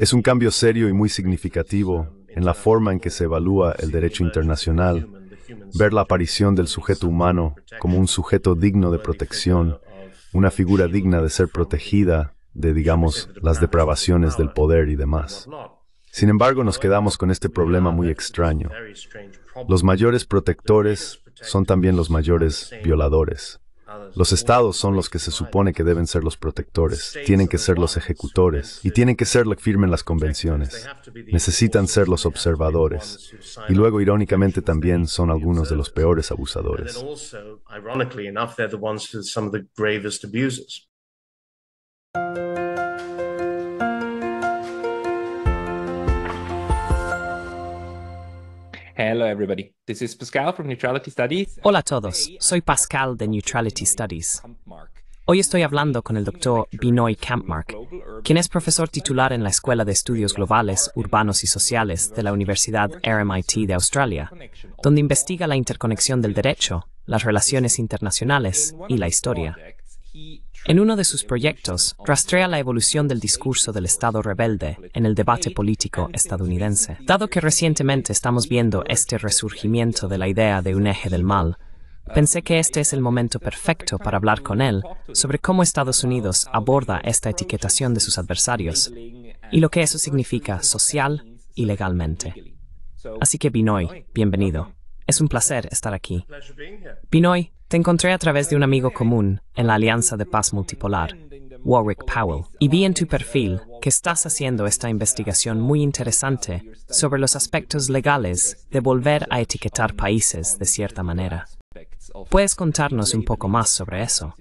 Es un cambio serio y muy significativo en la forma en que se evalúa el derecho internacional, ver la aparición del sujeto humano como un sujeto digno de protección, una figura digna de ser protegida de, digamos, las depravaciones del poder y demás. Sin embargo, nos quedamos con este problema muy extraño. Los mayores protectores son también los mayores violadores. Los estados son los que se supone que deben ser los protectores, tienen que ser los ejecutores y tienen que ser los que firmen las convenciones. Necesitan ser los observadores y luego irónicamente también son algunos de los peores abusadores. everybody. Hola a todos, soy Pascal de Neutrality Studies. Hoy estoy hablando con el doctor Binoy Kampmark, quien es profesor titular en la Escuela de Estudios Globales, Urbanos y Sociales de la Universidad RMIT de Australia, donde investiga la interconexión del derecho, las relaciones internacionales y la historia. En uno de sus proyectos, rastrea la evolución del discurso del Estado rebelde en el debate político estadounidense. Dado que recientemente estamos viendo este resurgimiento de la idea de un eje del mal, pensé que este es el momento perfecto para hablar con él sobre cómo Estados Unidos aborda esta etiquetación de sus adversarios y lo que eso significa social y legalmente. Así que Binoy, bienvenido. Es un placer estar aquí. Binoy, te encontré a través de un amigo común en la Alianza de Paz Multipolar, Warwick Powell, y vi en tu perfil que estás haciendo esta investigación muy interesante sobre los aspectos legales de volver a etiquetar países de cierta manera. ¿Puedes contarnos un poco más sobre eso?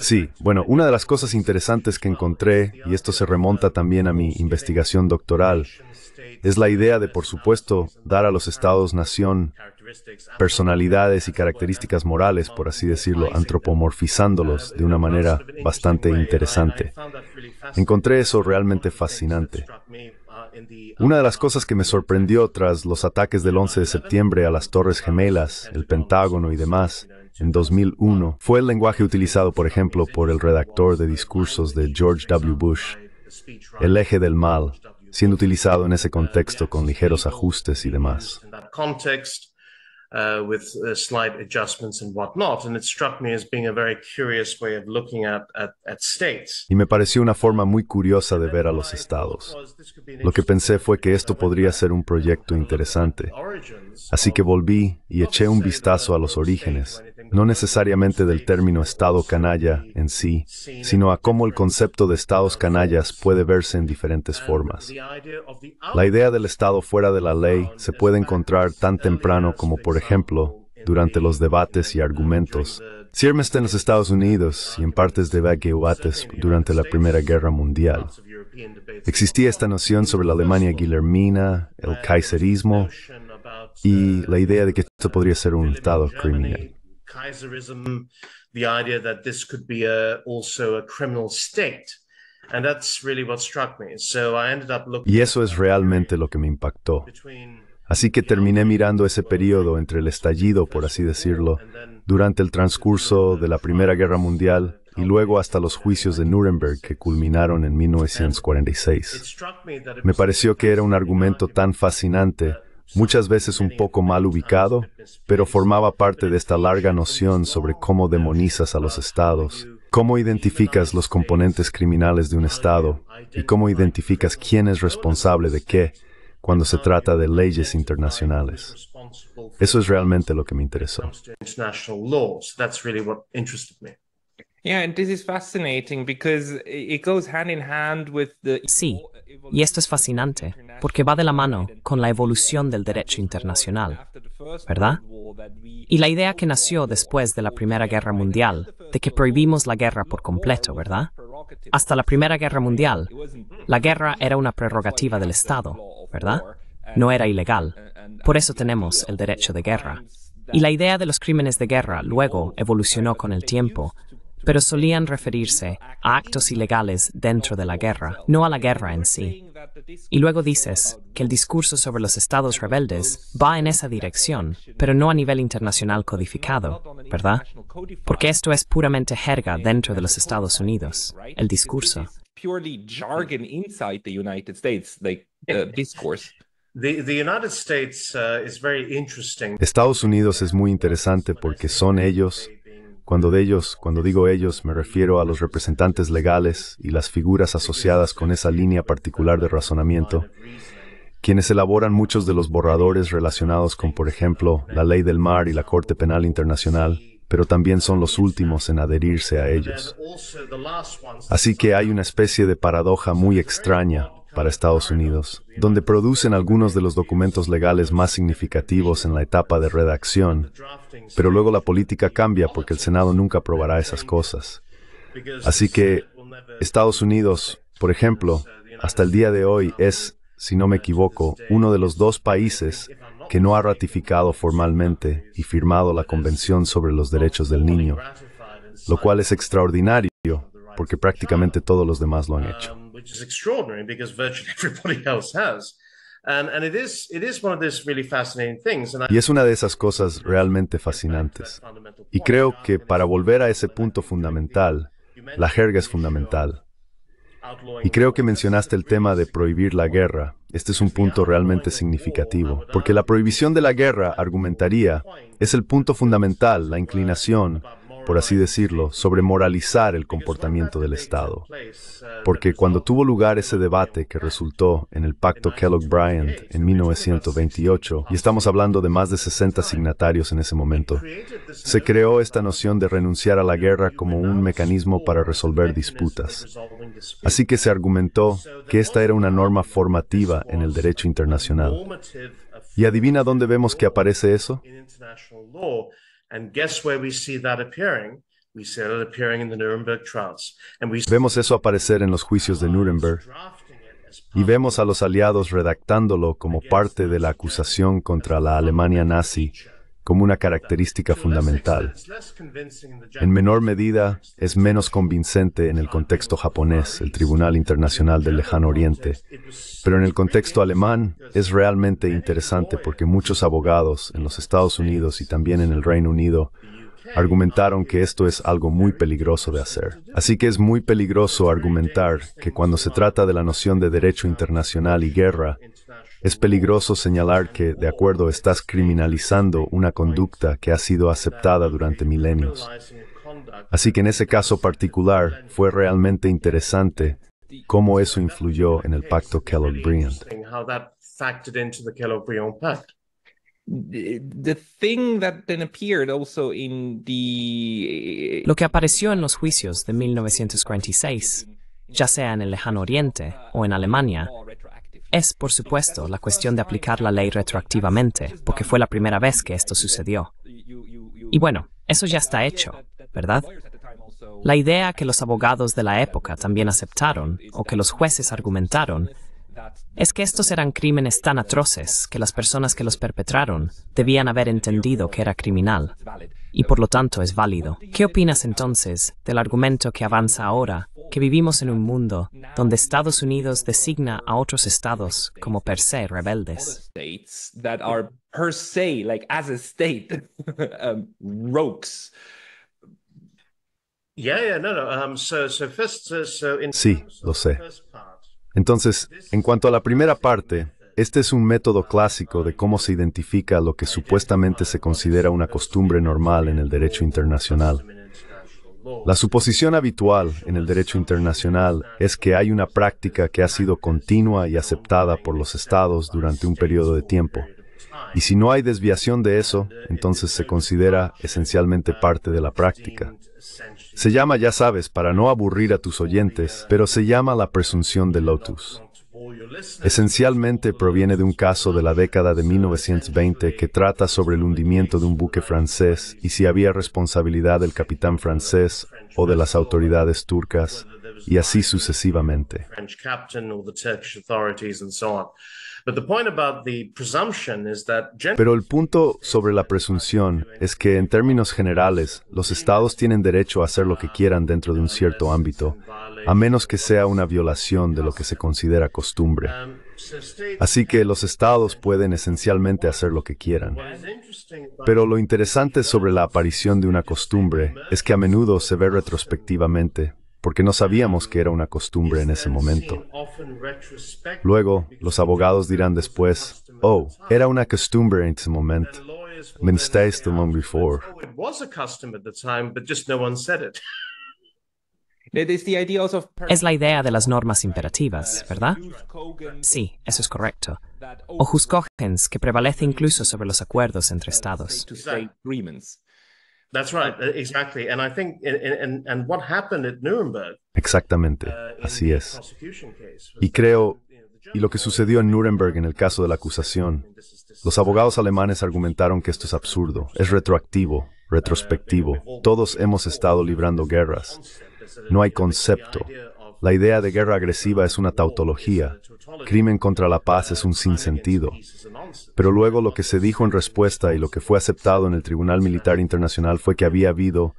Sí, bueno, una de las cosas interesantes que encontré, y esto se remonta también a mi investigación doctoral, es la idea de, por supuesto, dar a los estados-nación personalidades y características morales, por así decirlo, antropomorfizándolos de una manera bastante interesante. Encontré eso realmente fascinante. Una de las cosas que me sorprendió tras los ataques del 11 de septiembre a las Torres Gemelas, el Pentágono y demás, en 2001, fue el lenguaje utilizado, por ejemplo, por el redactor de discursos de George W. Bush, el eje del mal, siendo utilizado en ese contexto con ligeros ajustes y demás. Y me pareció una forma muy curiosa de ver a los estados. Lo que pensé fue que esto podría ser un proyecto interesante. Así que volví y eché un vistazo a los orígenes no necesariamente del término Estado canalla en sí, sino a cómo el concepto de Estados canallas puede verse en diferentes formas. La idea del Estado fuera de la ley se puede encontrar tan temprano como, por ejemplo, durante los debates y argumentos. Ciermeste en los Estados Unidos y en partes de Baguehuates durante la Primera Guerra Mundial. Existía esta noción sobre la Alemania guillermina, el kaiserismo y la idea de que esto podría ser un estado criminal y eso es realmente lo que me impactó. Así que terminé mirando ese periodo entre el estallido, por así decirlo, durante el transcurso de la Primera Guerra Mundial y luego hasta los juicios de Nuremberg que culminaron en 1946. Me pareció que era un argumento tan fascinante muchas veces un poco mal ubicado, pero formaba parte de esta larga noción sobre cómo demonizas a los estados, cómo identificas los componentes criminales de un estado y cómo identificas quién es responsable de qué cuando se trata de leyes internacionales. Eso es realmente lo que me interesó. Sí, y esto es fascinante, porque va de la mano con la evolución del derecho internacional, ¿verdad? Y la idea que nació después de la Primera Guerra Mundial, de que prohibimos la guerra por completo, ¿verdad? Hasta la Primera Guerra Mundial, la guerra era una prerrogativa del Estado, ¿verdad? No era ilegal. Por eso tenemos el derecho de guerra. Y la idea de los crímenes de guerra luego evolucionó con el tiempo pero solían referirse a actos ilegales dentro de la guerra, no a la guerra en sí. Y luego dices que el discurso sobre los estados rebeldes va en esa dirección, pero no a nivel internacional codificado, ¿verdad? Porque esto es puramente jerga dentro de los Estados Unidos, el discurso. Estados Unidos es muy interesante porque son ellos cuando de ellos, cuando digo ellos, me refiero a los representantes legales y las figuras asociadas con esa línea particular de razonamiento, quienes elaboran muchos de los borradores relacionados con, por ejemplo, la ley del mar y la Corte Penal Internacional, pero también son los últimos en adherirse a ellos. Así que hay una especie de paradoja muy extraña para Estados Unidos, donde producen algunos de los documentos legales más significativos en la etapa de redacción, pero luego la política cambia porque el Senado nunca aprobará esas cosas. Así que Estados Unidos, por ejemplo, hasta el día de hoy es, si no me equivoco, uno de los dos países que no ha ratificado formalmente y firmado la Convención sobre los Derechos del Niño, lo cual es extraordinario porque prácticamente todos los demás lo han hecho. Y es una de esas cosas realmente fascinantes. Y creo que para volver a ese punto fundamental, la jerga es fundamental. Y creo que mencionaste el tema de prohibir la guerra. Este es un punto realmente significativo, porque la prohibición de la guerra, argumentaría, es el punto fundamental, la inclinación por así decirlo, sobre moralizar el comportamiento del Estado. Porque cuando tuvo lugar ese debate que resultó en el Pacto Kellogg-Bryant en 1928, y estamos hablando de más de 60 signatarios en ese momento, se creó esta noción de renunciar a la guerra como un mecanismo para resolver disputas. Así que se argumentó que esta era una norma formativa en el derecho internacional. ¿Y adivina dónde vemos que aparece eso? Vemos eso aparecer en los juicios de Nuremberg. Y vemos a los aliados redactándolo como parte de la acusación contra la Alemania nazi como una característica fundamental. En menor medida, es menos convincente en el contexto japonés, el Tribunal Internacional del Lejano Oriente, pero en el contexto alemán es realmente interesante porque muchos abogados en los Estados Unidos y también en el Reino Unido argumentaron que esto es algo muy peligroso de hacer. Así que es muy peligroso argumentar que cuando se trata de la noción de derecho internacional y guerra, es peligroso señalar que, de acuerdo, estás criminalizando una conducta que ha sido aceptada durante milenios. Así que en ese caso particular fue realmente interesante cómo eso influyó en el pacto Kellogg-Briand. Eh, Lo que apareció en los juicios de 1946, ya sea en el lejano oriente o en Alemania, es, por supuesto, la cuestión de aplicar la ley retroactivamente, porque fue la primera vez que esto sucedió. Y bueno, eso ya está hecho, ¿verdad? La idea que los abogados de la época también aceptaron, o que los jueces argumentaron, es que estos eran crímenes tan atroces que las personas que los perpetraron debían haber entendido que era criminal y por lo tanto es válido. ¿Qué opinas entonces del argumento que avanza ahora, que vivimos en un mundo donde Estados Unidos designa a otros estados como per se rebeldes? Sí, lo sé. Entonces, en cuanto a la primera parte, este es un método clásico de cómo se identifica lo que supuestamente se considera una costumbre normal en el derecho internacional. La suposición habitual en el derecho internacional es que hay una práctica que ha sido continua y aceptada por los estados durante un periodo de tiempo. Y si no hay desviación de eso, entonces se considera esencialmente parte de la práctica. Se llama, ya sabes, para no aburrir a tus oyentes, pero se llama la presunción de lotus. Esencialmente proviene de un caso de la década de 1920 que trata sobre el hundimiento de un buque francés y si había responsabilidad del capitán francés o de las autoridades turcas, y así sucesivamente. Pero el punto sobre la presunción es que en términos generales, los estados tienen derecho a hacer lo que quieran dentro de un cierto ámbito, a menos que sea una violación de lo que se considera costumbre. Um, Así que los estados pueden esencialmente hacer lo que quieran. Pero lo interesante sobre la aparición de una costumbre es que a menudo se ve retrospectivamente porque no sabíamos que era una costumbre en ese momento. Luego, los abogados dirán después, oh, era una costumbre en ese momento. the one Es la idea de las normas imperativas, ¿verdad? Sí, eso es correcto. O Cogens, que prevalece incluso sobre los acuerdos entre estados. Exactamente, así es. Y creo, y lo que sucedió en Nuremberg en el caso de la acusación, los abogados alemanes argumentaron que esto es absurdo, es retroactivo, uh, retrospectivo. Todos hemos estado librando guerras. No hay concepto la idea de guerra agresiva es una tautología. Crimen contra la paz es un sinsentido. Pero luego lo que se dijo en respuesta y lo que fue aceptado en el Tribunal Militar Internacional fue que había habido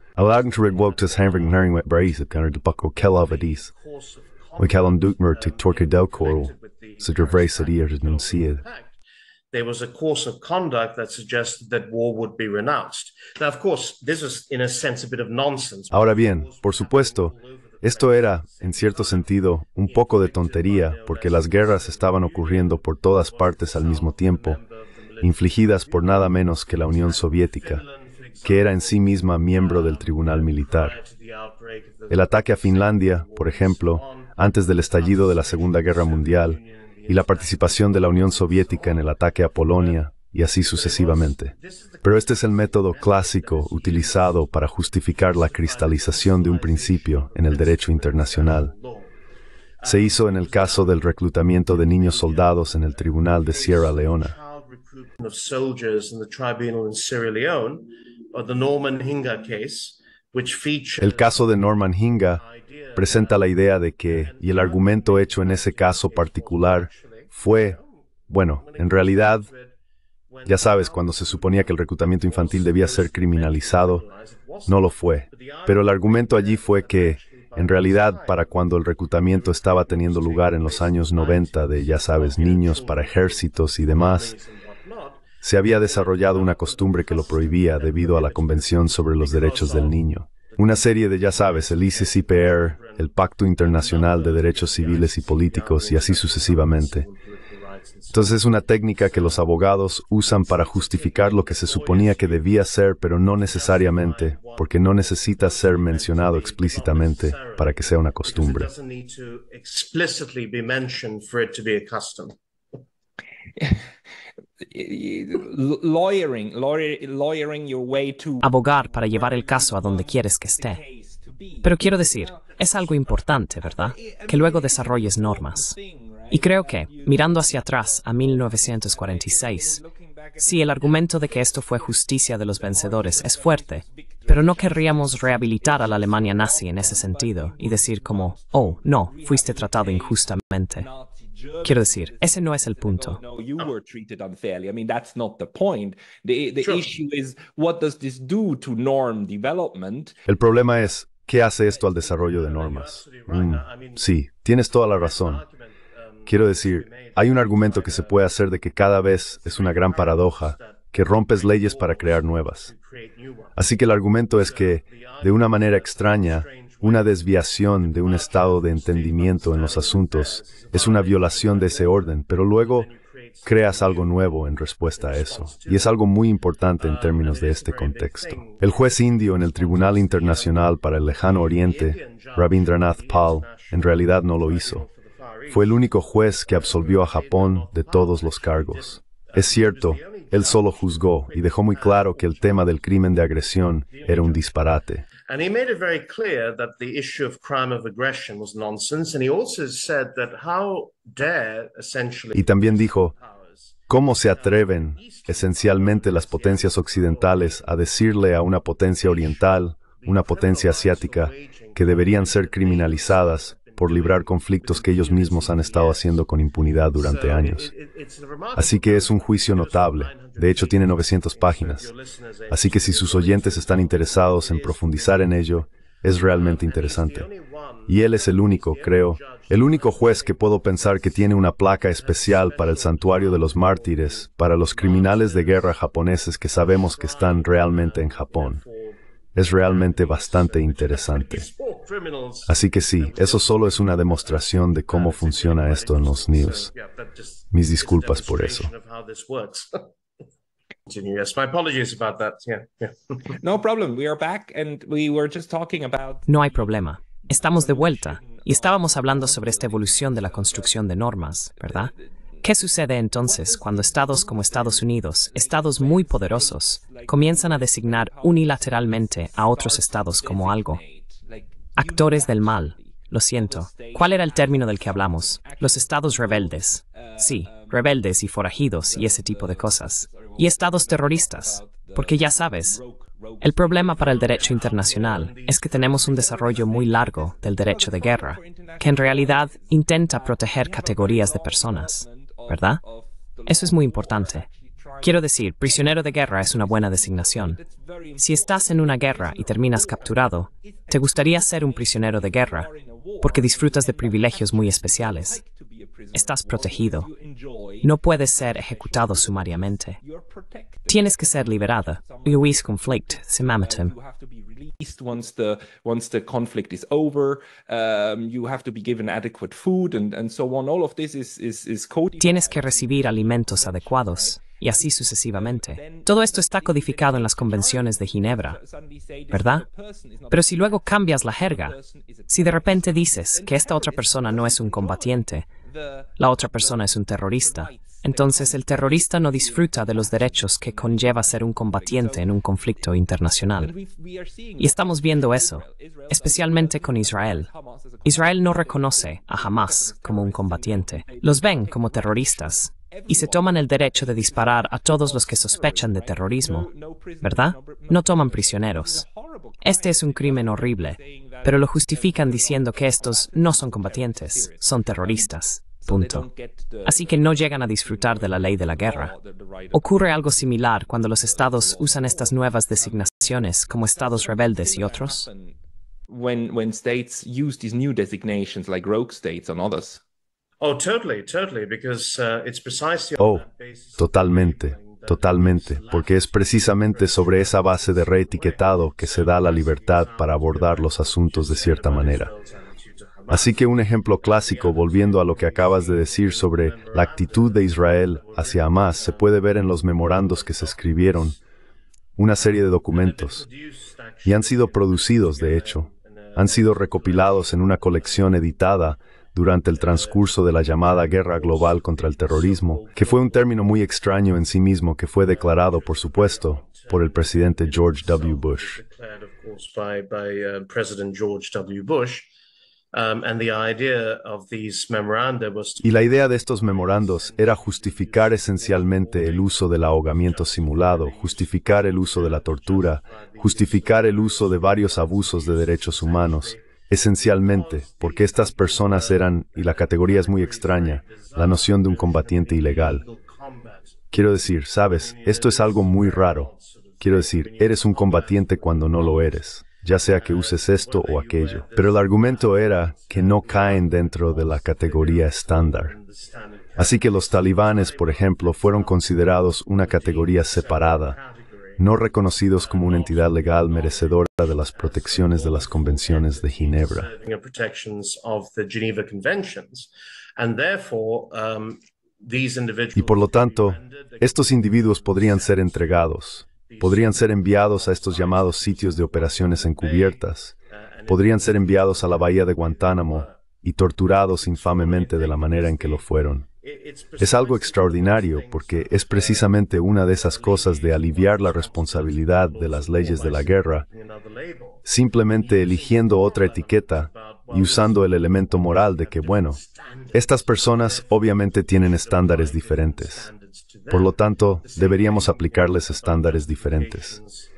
there was a course of conduct that suggested that war would be renounced. Now, of course, this in a sense a bit of nonsense. Ahora bien, por supuesto, esto era, en cierto sentido, un poco de tontería, porque las guerras estaban ocurriendo por todas partes al mismo tiempo, infligidas por nada menos que la Unión Soviética, que era en sí misma miembro del Tribunal Militar. El ataque a Finlandia, por ejemplo, antes del estallido de la Segunda Guerra Mundial, y la participación de la Unión Soviética en el ataque a Polonia y así sucesivamente. Pero este es el método clásico utilizado para justificar la cristalización de un principio en el derecho internacional. Se hizo en el caso del reclutamiento de niños soldados en el Tribunal de Sierra Leona. El caso de Norman Hinga presenta la idea de que, y el argumento hecho en ese caso particular, fue, bueno, en realidad ya sabes, cuando se suponía que el reclutamiento infantil debía ser criminalizado, no lo fue. Pero el argumento allí fue que, en realidad, para cuando el reclutamiento estaba teniendo lugar en los años 90 de, ya sabes, niños para ejércitos y demás, se había desarrollado una costumbre que lo prohibía debido a la Convención sobre los Derechos del Niño. Una serie de, ya sabes, el ICCPR, el Pacto Internacional de Derechos Civiles y Políticos y así sucesivamente. Entonces es una técnica que los abogados usan para justificar lo que se suponía que debía ser, pero no necesariamente, porque no necesita ser mencionado explícitamente para que sea una costumbre. Abogar para llevar el caso a donde quieres que esté. Pero quiero decir, es algo importante, ¿verdad? Que luego desarrolles normas. Y creo que, mirando hacia atrás a 1946, sí, el argumento de que esto fue justicia de los vencedores es fuerte, pero no querríamos rehabilitar a la Alemania nazi en ese sentido y decir como, oh, no, fuiste tratado injustamente. Quiero decir, ese no es el punto. El problema es, ¿qué hace esto al desarrollo de normas? sí, tienes toda la razón. Quiero decir, hay un argumento que se puede hacer de que cada vez es una gran paradoja, que rompes leyes para crear nuevas. Así que el argumento es que, de una manera extraña, una desviación de un estado de entendimiento en los asuntos es una violación de ese orden, pero luego creas algo nuevo en respuesta a eso. Y es algo muy importante en términos de este contexto. El juez indio en el Tribunal Internacional para el Lejano Oriente, Rabindranath Pal, en realidad no lo hizo. Fue el único juez que absolvió a Japón de todos los cargos. Es cierto, él solo juzgó y dejó muy claro que el tema del crimen de agresión era un disparate. Y también dijo, ¿cómo se atreven esencialmente las potencias occidentales a decirle a una potencia oriental, una potencia asiática, que deberían ser criminalizadas por librar conflictos que ellos mismos han estado haciendo con impunidad durante años. Así que es un juicio notable, de hecho tiene 900 páginas, así que si sus oyentes están interesados en profundizar en ello, es realmente interesante. Y él es el único, creo, el único juez que puedo pensar que tiene una placa especial para el santuario de los mártires, para los criminales de guerra japoneses que sabemos que están realmente en Japón es realmente bastante interesante. Así que sí, eso solo es una demostración de cómo funciona esto en los news. Mis disculpas por eso. No hay problema. Estamos de vuelta y estábamos hablando sobre esta evolución de la construcción de normas, ¿verdad? ¿Qué sucede entonces cuando estados como Estados Unidos, estados muy poderosos, comienzan a designar unilateralmente a otros estados como algo? Actores del mal, lo siento. ¿Cuál era el término del que hablamos? Los estados rebeldes. Sí, rebeldes y forajidos y ese tipo de cosas. Y estados terroristas. Porque ya sabes, el problema para el derecho internacional es que tenemos un desarrollo muy largo del derecho de guerra, que en realidad intenta proteger categorías de personas. ¿verdad? Eso es muy importante. Quiero decir, prisionero de guerra es una buena designación. Si estás en una guerra y terminas capturado, te gustaría ser un prisionero de guerra, porque disfrutas de privilegios muy especiales. Estás protegido. No puedes ser ejecutado sumariamente. Tienes que ser liberado. You conflict, uh, Tienes que recibir alimentos adecuados y así sucesivamente. Todo esto está codificado en las convenciones de Ginebra, ¿verdad? Pero si luego cambias la jerga, si de repente dices que esta otra persona no es un combatiente, la otra persona es un terrorista, entonces el terrorista no disfruta de los derechos que conlleva ser un combatiente en un conflicto internacional. Y estamos viendo eso, especialmente con Israel. Israel no reconoce a Hamas como un combatiente, los ven como terroristas y se toman el derecho de disparar a todos los que sospechan de terrorismo, ¿verdad? No toman prisioneros. Este es un crimen horrible, pero lo justifican diciendo que estos no son combatientes, son terroristas. Punto. Así que no llegan a disfrutar de la ley de la guerra. Ocurre algo similar cuando los estados usan estas nuevas designaciones como estados rebeldes y otros. Oh, totalmente, totalmente, porque es precisamente sobre esa base de reetiquetado que se da la libertad para abordar los asuntos de cierta manera. Así que un ejemplo clásico, volviendo a lo que acabas de decir sobre la actitud de Israel hacia Hamas, se puede ver en los memorandos que se escribieron, una serie de documentos, y han sido producidos, de hecho, han sido recopilados en una colección editada durante el transcurso de la llamada Guerra Global contra el Terrorismo, que fue un término muy extraño en sí mismo que fue declarado, por supuesto, por el presidente George W. Bush. Y la idea de estos memorandos era justificar esencialmente el uso del ahogamiento simulado, justificar el uso de la tortura, justificar el uso de varios abusos de derechos humanos, Esencialmente, oh, porque estas personas eran, y la categoría es muy extraña, la noción de un combatiente ilegal. Quiero decir, sabes, esto es algo muy raro. Quiero decir, eres un combatiente cuando no lo eres, ya sea que uses esto o aquello. Pero el argumento era que no caen dentro de la categoría estándar. Así que los talibanes, por ejemplo, fueron considerados una categoría separada, no reconocidos como una entidad legal merecedora de las protecciones de las convenciones de Ginebra. Um, y por lo tanto, estos individuos podrían ser entregados, podrían ser enviados a estos llamados sitios de operaciones encubiertas, podrían ser enviados a la bahía de Guantánamo y torturados infamemente de la manera en que lo fueron. Es algo extraordinario porque es precisamente una de esas cosas de aliviar la responsabilidad de las leyes de la guerra, simplemente eligiendo otra etiqueta y usando el elemento moral de que, bueno, estas personas obviamente tienen estándares diferentes. Por lo tanto, deberíamos aplicarles estándares diferentes.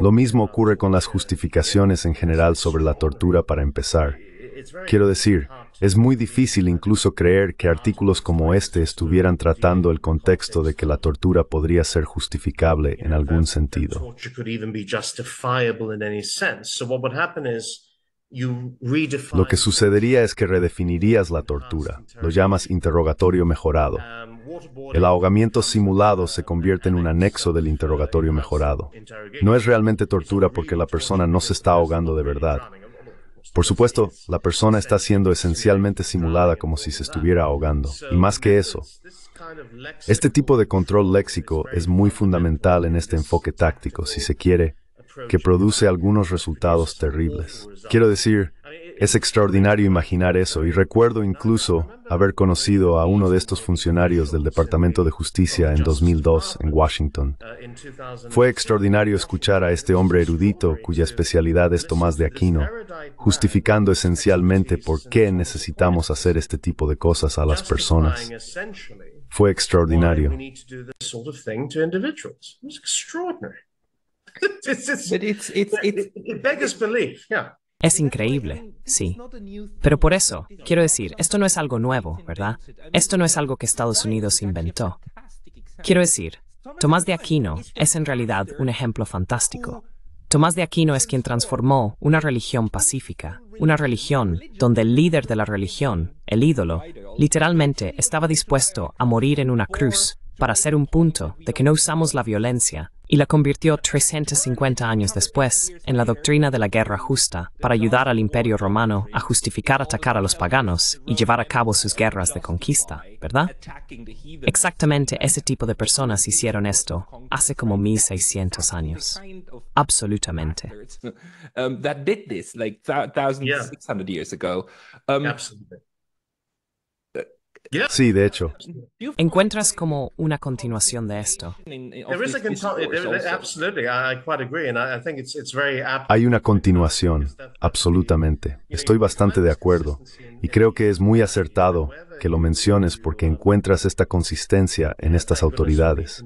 Lo mismo ocurre con las justificaciones en general sobre la tortura para empezar. Quiero decir, es muy difícil incluso creer que artículos como este estuvieran tratando el contexto de que la tortura podría ser justificable en algún sentido. Lo que sucedería es que redefinirías la tortura, lo llamas interrogatorio mejorado. El ahogamiento simulado se convierte en un anexo del interrogatorio mejorado. No es realmente tortura porque la persona no se está ahogando de verdad, por supuesto, la persona está siendo esencialmente simulada como si se estuviera ahogando. Y más que eso, este tipo de control léxico es muy fundamental en este enfoque táctico, si se quiere, que produce algunos resultados terribles. Quiero decir, es extraordinario imaginar eso y recuerdo incluso haber conocido a uno de estos funcionarios del Departamento de Justicia en 2002 en Washington. Fue extraordinario escuchar a este hombre erudito cuya especialidad es Tomás de Aquino, justificando esencialmente por qué necesitamos hacer este tipo de cosas a las personas. Fue extraordinario. Es increíble, sí. Pero por eso, quiero decir, esto no es algo nuevo, ¿verdad? Esto no es algo que Estados Unidos inventó. Quiero decir, Tomás de Aquino es en realidad un ejemplo fantástico. Tomás de Aquino es quien transformó una religión pacífica, una religión donde el líder de la religión, el ídolo, literalmente estaba dispuesto a morir en una cruz para hacer un punto de que no usamos la violencia y la convirtió 350 años después en la doctrina de la guerra justa para ayudar al imperio romano a justificar atacar a los paganos y llevar a cabo sus guerras de conquista, ¿verdad? Exactamente ese tipo de personas hicieron esto hace como 1600 años. Absolutamente. Um, Sí, de hecho. Encuentras como una continuación de esto. Hay una continuación, absolutamente. Estoy bastante de acuerdo. Y creo que es muy acertado que lo menciones porque encuentras esta consistencia en estas autoridades.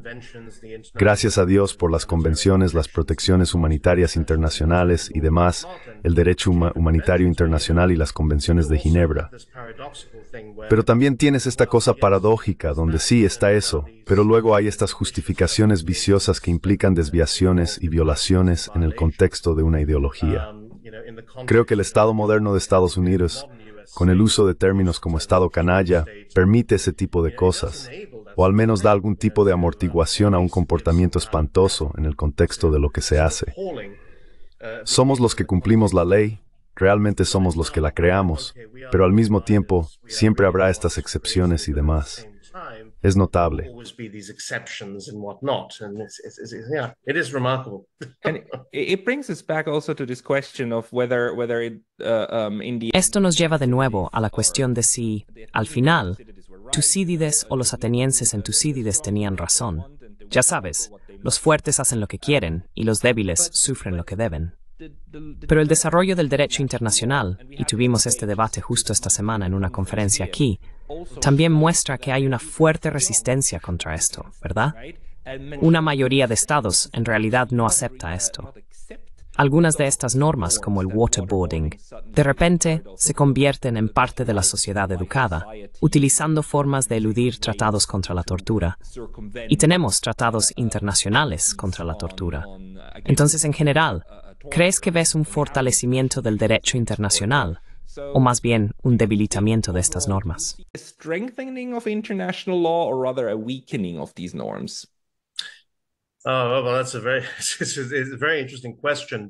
Gracias a Dios por las convenciones, las protecciones humanitarias internacionales y demás, el derecho humanitario internacional y las convenciones de Ginebra. Pero también tienes esta cosa paradójica, donde sí está eso, pero luego hay estas justificaciones este, viciosas que implican este, desviaciones y violaciones en el contexto de una ideología. Um, Creo que el Estado moderno de Estados Unidos, con el uso de términos como Estado canalla, permite ese tipo de cosas, o al menos da algún tipo de amortiguación a un comportamiento espantoso en el contexto de lo que se hace. Uh, Somos los que cumplimos la ley, realmente somos los que la creamos, pero al mismo tiempo siempre habrá estas excepciones y demás. Es notable. Esto nos lleva de nuevo a la cuestión de si, al final, Tucídides o los atenienses en Tucídides tenían razón. Ya sabes, los fuertes hacen lo que quieren y los débiles sufren lo que deben. Pero el desarrollo del derecho internacional, y tuvimos este debate justo esta semana en una conferencia aquí, también muestra que hay una fuerte resistencia contra esto, ¿verdad? Una mayoría de estados en realidad no acepta esto. Algunas de estas normas, como el waterboarding, de repente se convierten en parte de la sociedad educada, utilizando formas de eludir tratados contra la tortura. Y tenemos tratados internacionales contra la tortura. Entonces, en general, ¿Crees que ves un fortalecimiento del derecho internacional? o más bien un debilitamiento de estas normas.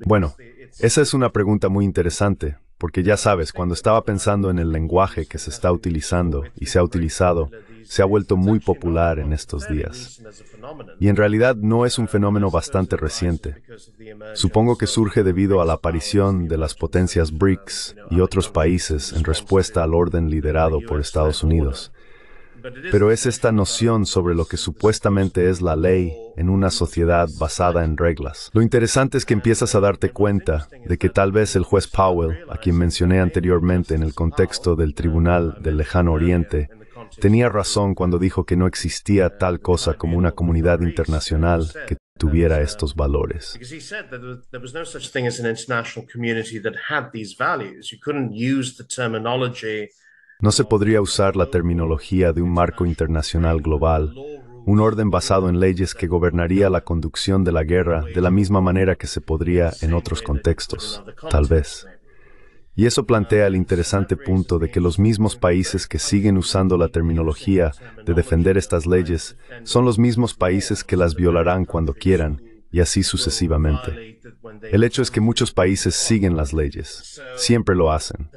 Bueno, esa es una pregunta muy interesante, porque ya sabes, cuando estaba pensando en el lenguaje que se está utilizando y se ha utilizado, se ha vuelto muy popular en estos días. Y en realidad no es un fenómeno bastante reciente. Supongo que surge debido a la aparición de las potencias BRICS y otros países en respuesta al orden liderado por Estados Unidos. Pero es esta noción sobre lo que supuestamente es la ley en una sociedad basada en reglas. Lo interesante es que empiezas a darte cuenta de que tal vez el juez Powell, a quien mencioné anteriormente en el contexto del Tribunal del Lejano Oriente, Tenía razón cuando dijo que no existía tal cosa como una comunidad internacional que tuviera estos valores. No se podría usar la terminología de un marco internacional global, un orden basado en leyes que gobernaría la conducción de la guerra de la misma manera que se podría en otros contextos, tal vez. Y eso plantea el interesante punto de que los mismos países que siguen usando la terminología de defender estas leyes son los mismos países que las violarán cuando quieran, y así sucesivamente. El hecho es que muchos países siguen las leyes, siempre lo hacen.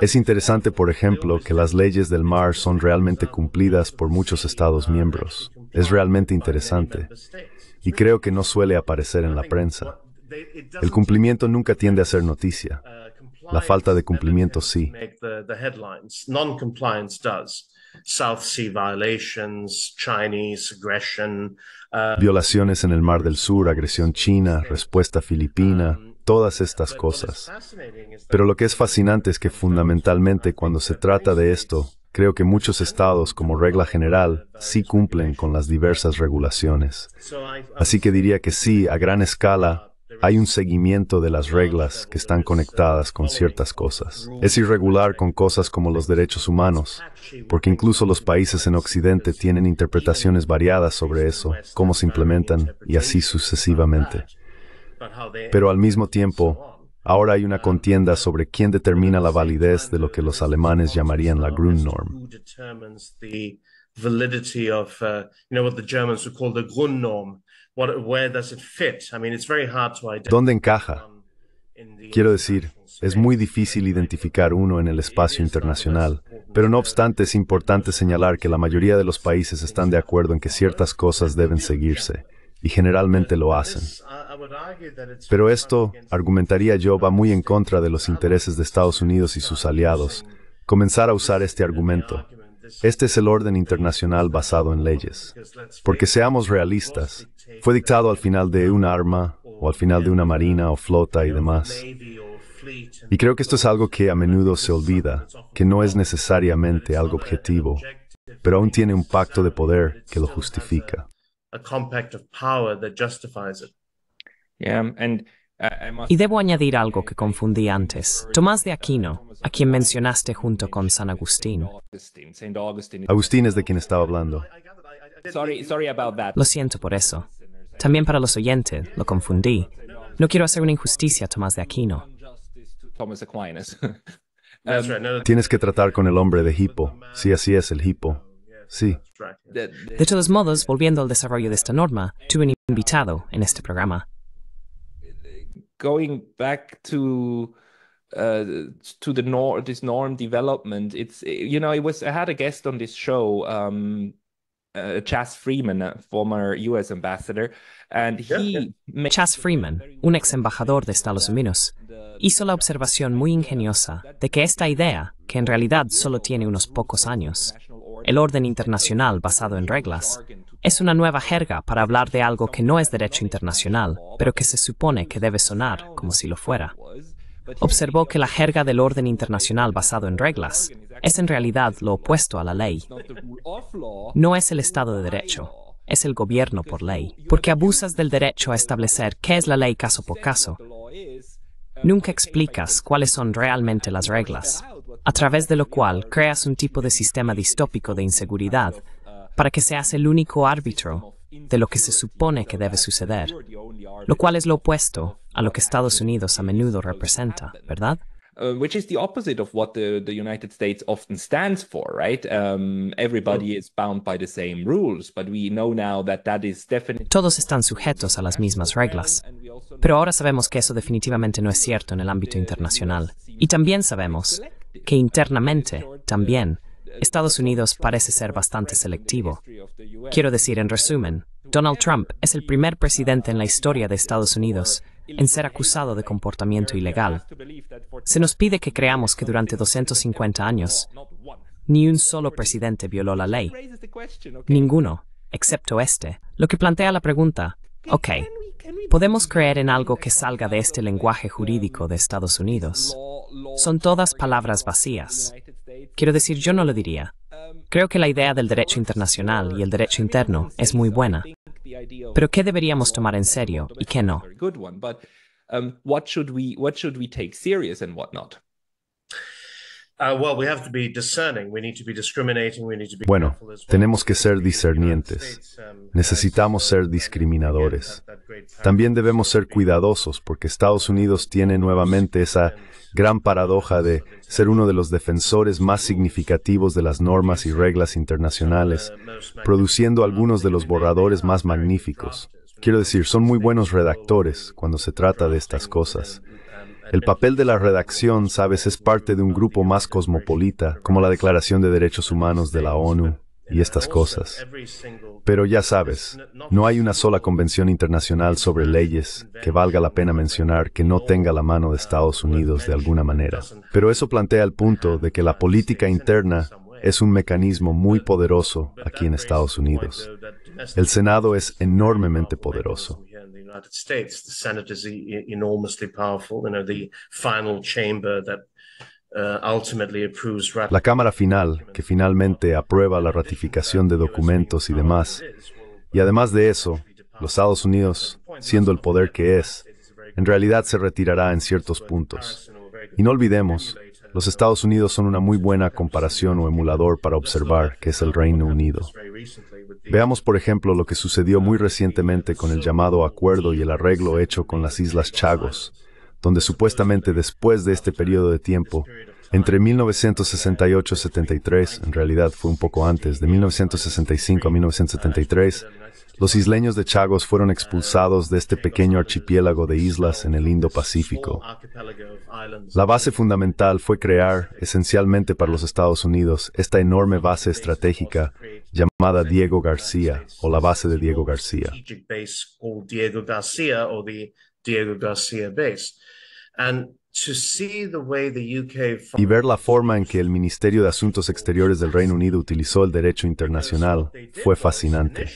Es interesante, por ejemplo, que las leyes del mar son realmente cumplidas por muchos Estados miembros. Es realmente interesante, y creo que no suele aparecer en la prensa. El cumplimiento nunca tiende a ser noticia. La falta de cumplimiento sí. Uh, Violaciones en el Mar del Sur, agresión china, respuesta filipina, um, todas estas cosas. Pero lo que es fascinante es que fundamentalmente cuando se trata de esto, Creo que muchos estados, como regla general, sí cumplen con las diversas regulaciones. Así que diría que sí, a gran escala, hay un seguimiento de las reglas que están conectadas con ciertas cosas. Es irregular con cosas como los derechos humanos, porque incluso los países en Occidente tienen interpretaciones variadas sobre eso, cómo se implementan y así sucesivamente. Pero al mismo tiempo, ahora hay una contienda sobre quién determina la validez de lo que los alemanes llamarían la Grundnorm. ¿Dónde encaja? Um, Quiero decir, es muy difícil identificar uno en el espacio internacional, pero no obstante es importante señalar que la mayoría de los países están de acuerdo en que ciertas cosas deben seguirse, y generalmente lo hacen. Pero esto, argumentaría yo, va muy en contra de los intereses de Estados Unidos y sus aliados, comenzar a usar este argumento. Este es el orden internacional basado en leyes. Porque seamos realistas, fue dictado al final de un arma o al final de una marina o flota y demás. Y creo que esto es algo que a menudo se olvida, que no es necesariamente algo objetivo, pero aún tiene un pacto de poder que lo justifica. Uh, y debo añadir algo que confundí antes. Tomás de Aquino, a quien mencionaste junto con San Agustín. Agustín es de quien estaba hablando. Lo siento por eso. También para los oyentes, lo confundí. No quiero hacer una injusticia a Tomás de Aquino. Tienes que tratar con el hombre de Hippo, si así es el Hippo. Sí. De todos modos, volviendo al desarrollo de esta norma, tuve un invitado en este programa. Going back to uh, to the this norm development it's you know it was i had a guest on this show um, Chas Freeman, un ex embajador de Estados Unidos, hizo la observación muy ingeniosa de que esta idea, que en realidad solo tiene unos pocos años, el orden internacional basado en reglas, es una nueva jerga para hablar de algo que no es derecho internacional, pero que se supone que debe sonar como si lo fuera observó que la jerga del orden internacional basado en reglas es en realidad lo opuesto a la ley. No es el Estado de Derecho, es el gobierno por ley, porque abusas del derecho a establecer qué es la ley caso por caso. Nunca explicas cuáles son realmente las reglas, a través de lo cual creas un tipo de sistema distópico de inseguridad para que seas el único árbitro de lo que se supone que debe suceder, lo cual es lo opuesto a lo que Estados Unidos a menudo representa, ¿verdad? Todos están sujetos a las mismas reglas, pero ahora sabemos que eso definitivamente no es cierto en el ámbito internacional. Y también sabemos que internamente, también, Estados Unidos parece ser bastante selectivo. Quiero decir, en resumen, Donald Trump es el primer presidente en la historia de Estados Unidos en ser acusado de comportamiento ilegal. Se nos pide que creamos que durante 250 años ni un solo presidente violó la ley. Ninguno, excepto este. Lo que plantea la pregunta, ok, ¿podemos creer en algo que salga de este lenguaje jurídico de Estados Unidos? Son todas palabras vacías. Quiero decir, yo no lo diría. Creo que la idea del derecho internacional y el derecho interno es muy buena. Pero ¿qué deberíamos tomar en serio y qué no? Bueno, tenemos que ser discernientes. Um, Necesitamos uh, ser discriminadores. También debemos ser cuidadosos porque Estados Unidos tiene nuevamente esa gran paradoja de ser uno de los defensores más significativos de las normas y reglas internacionales, produciendo algunos de los borradores más magníficos. Quiero decir, son muy buenos redactores cuando se trata de estas cosas. El papel de la redacción, sabes, es parte de un grupo más cosmopolita, como la Declaración de Derechos Humanos de la ONU, y estas cosas. Pero ya sabes, no hay una sola convención internacional sobre leyes que valga la pena mencionar que no tenga la mano de Estados Unidos de alguna manera. Pero eso plantea el punto de que la política interna es un mecanismo muy poderoso aquí en Estados Unidos. El Senado es enormemente poderoso. Uh, la Cámara Final, que finalmente aprueba la ratificación de documentos y demás. Y además de eso, los Estados Unidos, siendo el poder que es, en realidad se retirará en ciertos puntos. Y no olvidemos, los Estados Unidos son una muy buena comparación o emulador para observar que es el Reino Unido. Veamos, por ejemplo, lo que sucedió muy recientemente con el llamado acuerdo y el arreglo hecho con las Islas Chagos, donde supuestamente después de este periodo de tiempo, entre 1968-73, en realidad fue un poco antes, de 1965 a 1973, los isleños de Chagos fueron expulsados de este pequeño archipiélago de islas en el Indo-Pacífico. La base fundamental fue crear, esencialmente para los Estados Unidos, esta enorme base estratégica llamada Diego García o la base de Diego García y ver la forma en que el Ministerio de Asuntos Exteriores del Reino Unido utilizó el derecho internacional fue fascinante,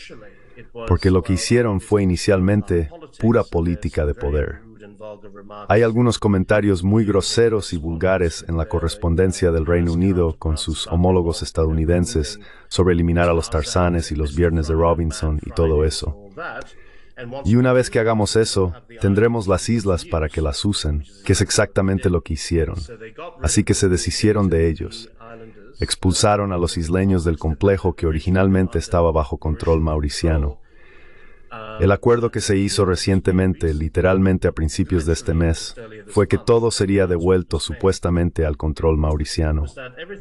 porque lo que uh, hicieron fue inicialmente pura política de poder. Hay algunos comentarios muy groseros y vulgares en la correspondencia del Reino Unido con sus homólogos estadounidenses sobre eliminar a los tarzanes y los viernes de Robinson y todo eso. Y una vez que hagamos eso, tendremos las islas para que las usen, que es exactamente lo que hicieron. Así que se deshicieron de ellos. Expulsaron a los isleños del complejo que originalmente estaba bajo control mauriciano. Um, El acuerdo que se hizo recientemente, literalmente a principios de este mes, fue que todo sería devuelto supuestamente al control mauriciano,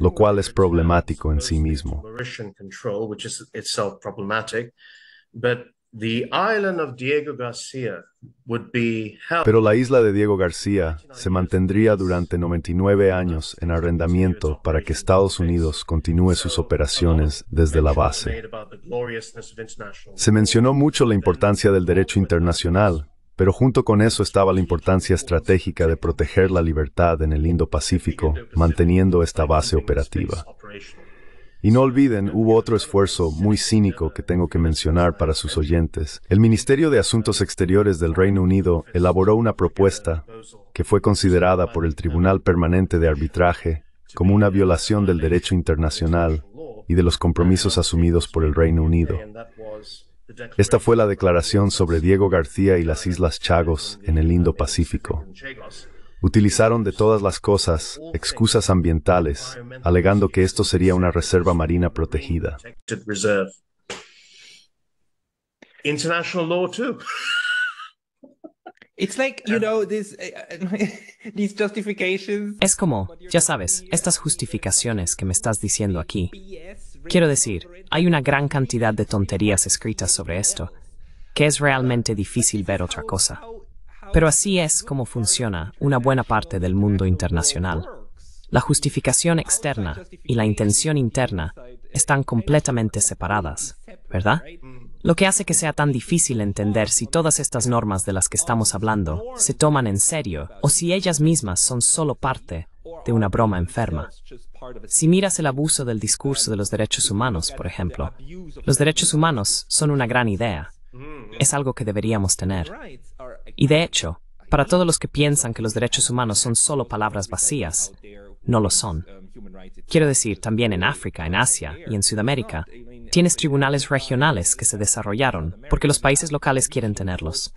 lo cual es problemático en sí mismo. Pero la isla de Diego García se mantendría durante 99 años en arrendamiento para que Estados Unidos continúe sus operaciones desde la base. Se mencionó mucho la importancia del derecho internacional, pero junto con eso estaba la importancia estratégica de proteger la libertad en el Indo-Pacífico, manteniendo esta base operativa. Y no olviden, hubo otro esfuerzo muy cínico que tengo que mencionar para sus oyentes. El Ministerio de Asuntos Exteriores del Reino Unido elaboró una propuesta que fue considerada por el Tribunal Permanente de Arbitraje como una violación del derecho internacional y de los compromisos asumidos por el Reino Unido. Esta fue la declaración sobre Diego García y las Islas Chagos en el Indo-Pacífico. Utilizaron de todas las cosas excusas ambientales, alegando que esto sería una reserva marina protegida. Es como, ya sabes, estas justificaciones que me estás diciendo aquí. Quiero decir, hay una gran cantidad de tonterías escritas sobre esto, que es realmente difícil ver otra cosa. Pero así es como funciona una buena parte del mundo internacional. La justificación externa y la intención interna están completamente separadas, ¿verdad? Lo que hace que sea tan difícil entender si todas estas normas de las que estamos hablando se toman en serio o si ellas mismas son solo parte de una broma enferma. Si miras el abuso del discurso de los derechos humanos, por ejemplo, los derechos humanos son una gran idea. Es algo que deberíamos tener. Y de hecho, para todos los que piensan que los derechos humanos son solo palabras vacías, no lo son. Quiero decir, también en África, en Asia y en Sudamérica, tienes tribunales regionales que se desarrollaron porque los países locales quieren tenerlos.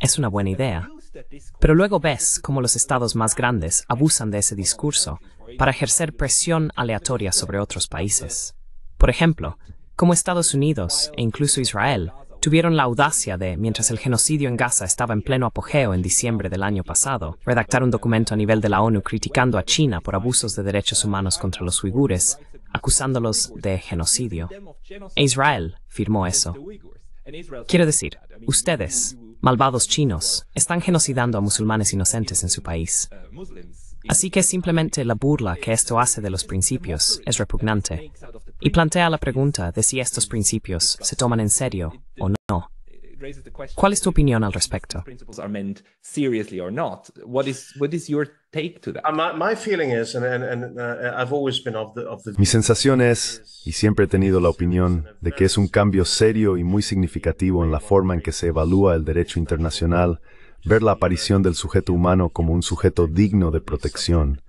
Es una buena idea. Pero luego ves cómo los estados más grandes abusan de ese discurso para ejercer presión aleatoria sobre otros países. Por ejemplo, como Estados Unidos e incluso Israel tuvieron la audacia de, mientras el genocidio en Gaza estaba en pleno apogeo en diciembre del año pasado, redactar un documento a nivel de la ONU criticando a China por abusos de derechos humanos contra los uigures, acusándolos de genocidio. E Israel firmó eso. Quiero decir, ustedes, malvados chinos, están genocidando a musulmanes inocentes en su país. Así que simplemente la burla que esto hace de los principios es repugnante y plantea la pregunta de si estos principios se toman en serio o no. ¿Cuál es tu opinión al respecto? Mi sensación es, y siempre he tenido la opinión, de que es un cambio serio y muy significativo en la forma en que se evalúa el derecho internacional ver la aparición del sujeto humano como un sujeto digno de protección,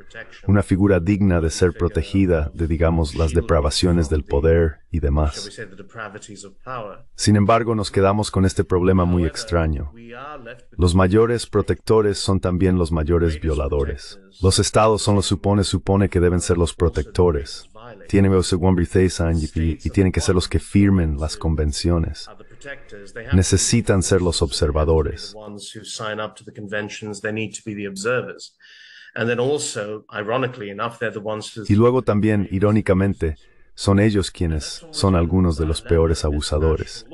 una figura digna de ser protegida de, digamos, las depravaciones del poder y demás. Sin embargo, nos quedamos con este problema muy extraño. Los mayores protectores son también los mayores violadores. Los estados son los supone, supone que deben ser los protectores. Tienen tienen que ser los que firmen las convenciones. Necesitan ser los observadores. Y luego también, irónicamente, son ellos quienes son algunos de los peores abusadores.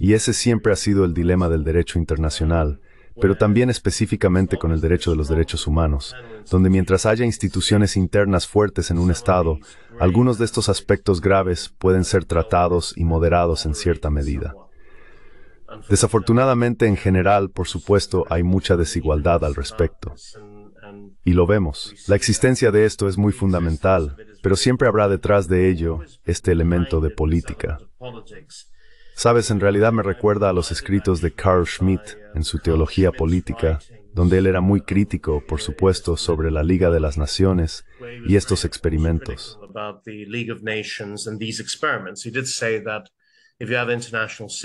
Y ese siempre ha sido el dilema del derecho internacional, pero también específicamente con el derecho de los derechos humanos, donde mientras haya instituciones internas fuertes en un Estado, algunos de estos aspectos graves pueden ser tratados y moderados en cierta medida. Desafortunadamente, en general, por supuesto, hay mucha desigualdad al respecto. Y lo vemos. La existencia de esto es muy fundamental, pero siempre habrá detrás de ello este elemento de política. Sabes, en realidad me recuerda a los escritos de Carl Schmitt en su teología política, donde él era muy crítico, por supuesto, sobre la Liga de las Naciones y estos experimentos.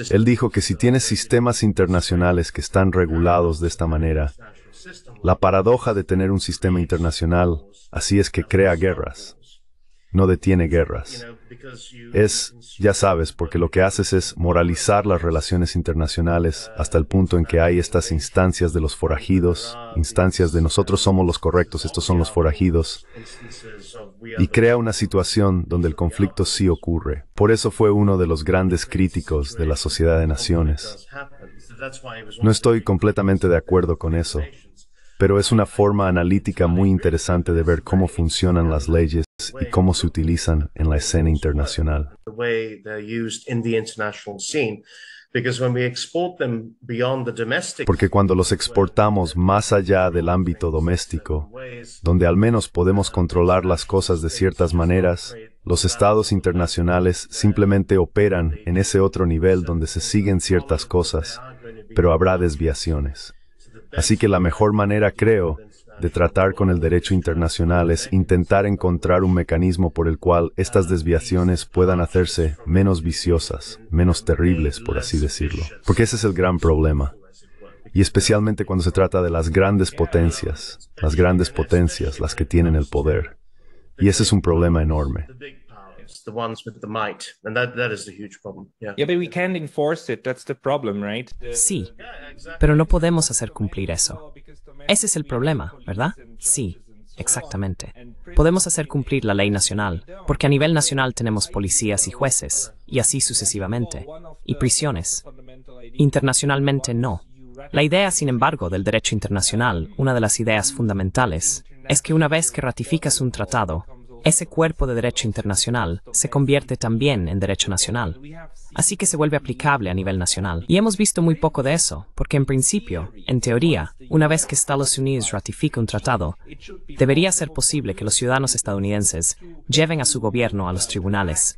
Él dijo que si tienes sistemas internacionales que están regulados de esta manera, la paradoja de tener un sistema internacional así es que crea guerras no detiene guerras. Es, ya sabes, porque lo que haces es moralizar las relaciones internacionales hasta el punto en que hay estas instancias de los forajidos, instancias de nosotros somos los correctos, estos son los forajidos, y crea una situación donde el conflicto sí ocurre. Por eso fue uno de los grandes críticos de la Sociedad de Naciones. No estoy completamente de acuerdo con eso, pero es una forma analítica muy interesante de ver cómo funcionan las leyes y cómo se utilizan en la escena internacional. Porque cuando los exportamos más allá del ámbito doméstico, donde al menos podemos controlar las cosas de ciertas maneras, los estados internacionales simplemente operan en ese otro nivel donde se siguen ciertas cosas, pero habrá desviaciones. Así que la mejor manera, creo, de tratar con el derecho internacional es intentar encontrar un mecanismo por el cual estas desviaciones puedan hacerse menos viciosas, menos terribles, por así decirlo. Porque ese es el gran problema. Y especialmente cuando se trata de las grandes potencias, las grandes potencias, las que tienen el poder. Y ese es un problema enorme ones with the might, and Sí, pero no podemos hacer cumplir eso. Ese es el problema, ¿verdad? Sí. Exactamente. Podemos hacer cumplir la ley nacional, porque a nivel nacional tenemos policías y jueces, y así sucesivamente, y prisiones. Internacionalmente no. La idea, sin embargo, del derecho internacional, una de las ideas fundamentales, es que una vez que ratificas un tratado, ese cuerpo de derecho internacional se convierte también en derecho nacional, así que se vuelve aplicable a nivel nacional. Y hemos visto muy poco de eso, porque en principio, en teoría, una vez que Estados Unidos ratifica un tratado, debería ser posible que los ciudadanos estadounidenses lleven a su gobierno a los tribunales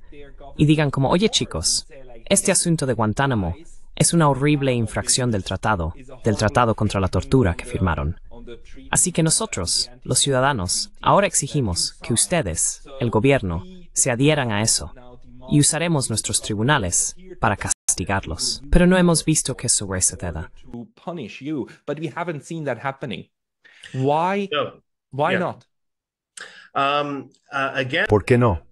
y digan como, oye chicos, este asunto de Guantánamo es una horrible infracción del tratado, del tratado contra la tortura que firmaron. Así que nosotros, los ciudadanos, ahora exigimos que ustedes, el gobierno, se adhieran a eso y usaremos nuestros tribunales para castigarlos. Pero no hemos visto que eso suceda. Um, uh, ¿Por qué no?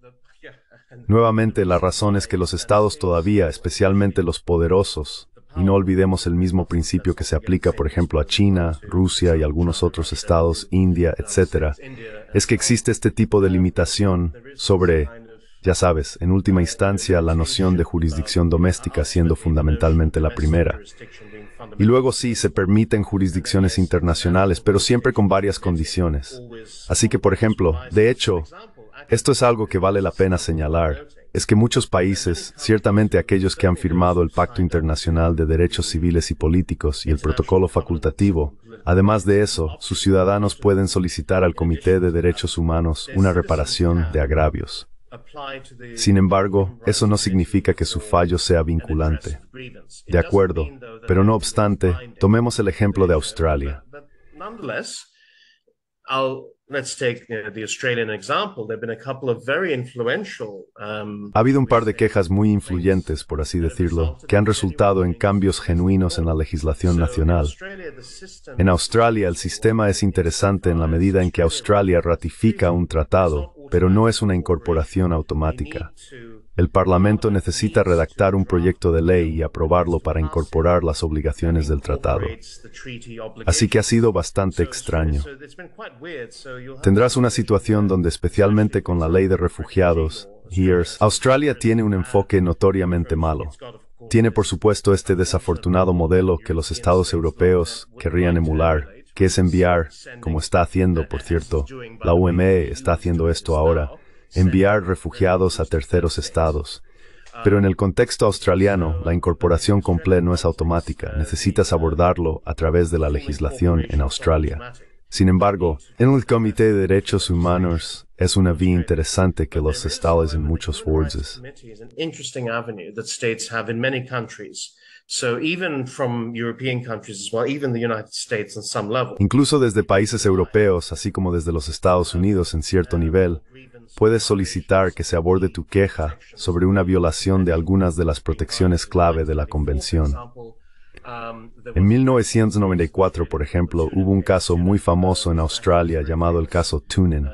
Nuevamente, la razón es que los estados todavía, especialmente los poderosos, y no olvidemos el mismo principio que se aplica, por ejemplo, a China, Rusia y algunos otros estados, India, etc. Es que existe este tipo de limitación sobre, ya sabes, en última instancia, la noción de jurisdicción doméstica siendo fundamentalmente la primera. Y luego sí, se permiten jurisdicciones internacionales, pero siempre con varias condiciones. Así que, por ejemplo, de hecho, esto es algo que vale la pena señalar es que muchos países, ciertamente aquellos que han firmado el Pacto Internacional de Derechos Civiles y Políticos y el Protocolo Facultativo, además de eso, sus ciudadanos pueden solicitar al Comité de Derechos Humanos una reparación de agravios. Sin embargo, eso no significa que su fallo sea vinculante. De acuerdo, pero no obstante, tomemos el ejemplo de Australia ha habido un par de quejas muy influyentes, por así decirlo, que han resultado en cambios genuinos en la legislación nacional. En Australia el sistema es interesante en la medida en que Australia ratifica un tratado, pero no es una incorporación automática. El Parlamento necesita redactar un proyecto de ley y aprobarlo para incorporar las obligaciones del tratado. Así que ha sido bastante extraño. Tendrás una situación donde especialmente con la ley de refugiados, Australia tiene un enfoque notoriamente malo. Tiene por supuesto este desafortunado modelo que los estados europeos querrían emular, que es enviar, como está haciendo, por cierto, la UME está haciendo esto ahora, enviar refugiados a terceros estados. Pero en el contexto australiano, la incorporación completa no es automática, necesitas abordarlo a través de la legislación en Australia. Sin embargo, en el Comité de Derechos Humanos es una vía interesante que los estados en muchos países. Incluso desde países europeos, así como desde los Estados Unidos en cierto nivel, puedes solicitar que se aborde tu queja sobre una violación de algunas de las protecciones clave de la Convención. En 1994, por ejemplo, hubo un caso muy famoso en Australia llamado el caso Tunen.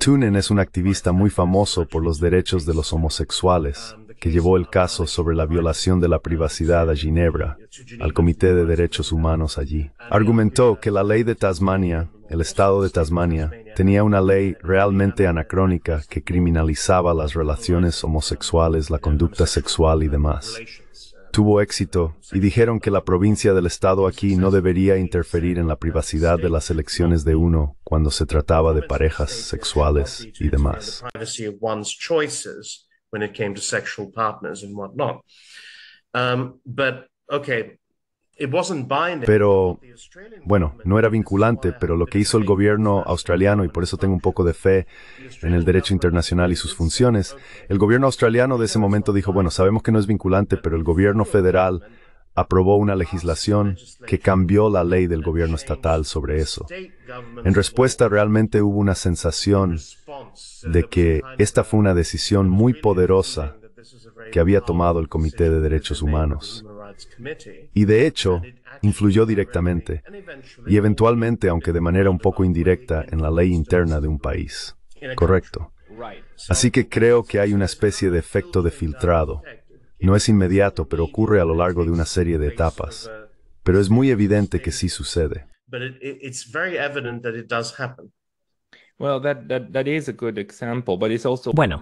Tunen es un activista muy famoso por los derechos de los homosexuales que llevó el caso sobre la violación de la privacidad a Ginebra, al Comité de Derechos Humanos allí. Argumentó que la ley de Tasmania, el Estado de Tasmania, tenía una ley realmente anacrónica que criminalizaba las relaciones homosexuales, la conducta sexual y demás. Tuvo éxito y dijeron que la provincia del Estado aquí no debería interferir en la privacidad de las elecciones de uno cuando se trataba de parejas sexuales y demás when it came to sexual partners and whatnot. Um, pero, bueno, no era vinculante, pero lo que hizo el gobierno australiano, y por eso tengo un poco de fe en el derecho internacional y sus funciones, el gobierno australiano de ese momento dijo, bueno, sabemos que no es vinculante, pero el gobierno federal aprobó una legislación que cambió la ley del gobierno estatal sobre eso. En respuesta realmente hubo una sensación de que esta fue una decisión muy poderosa que había tomado el Comité de Derechos Humanos. Y de hecho, influyó directamente y eventualmente, aunque de manera un poco indirecta, en la ley interna de un país. Correcto. Así que creo que hay una especie de efecto de filtrado. No es inmediato, pero ocurre a lo largo de una serie de etapas. Pero es muy evidente que sí sucede. Bueno,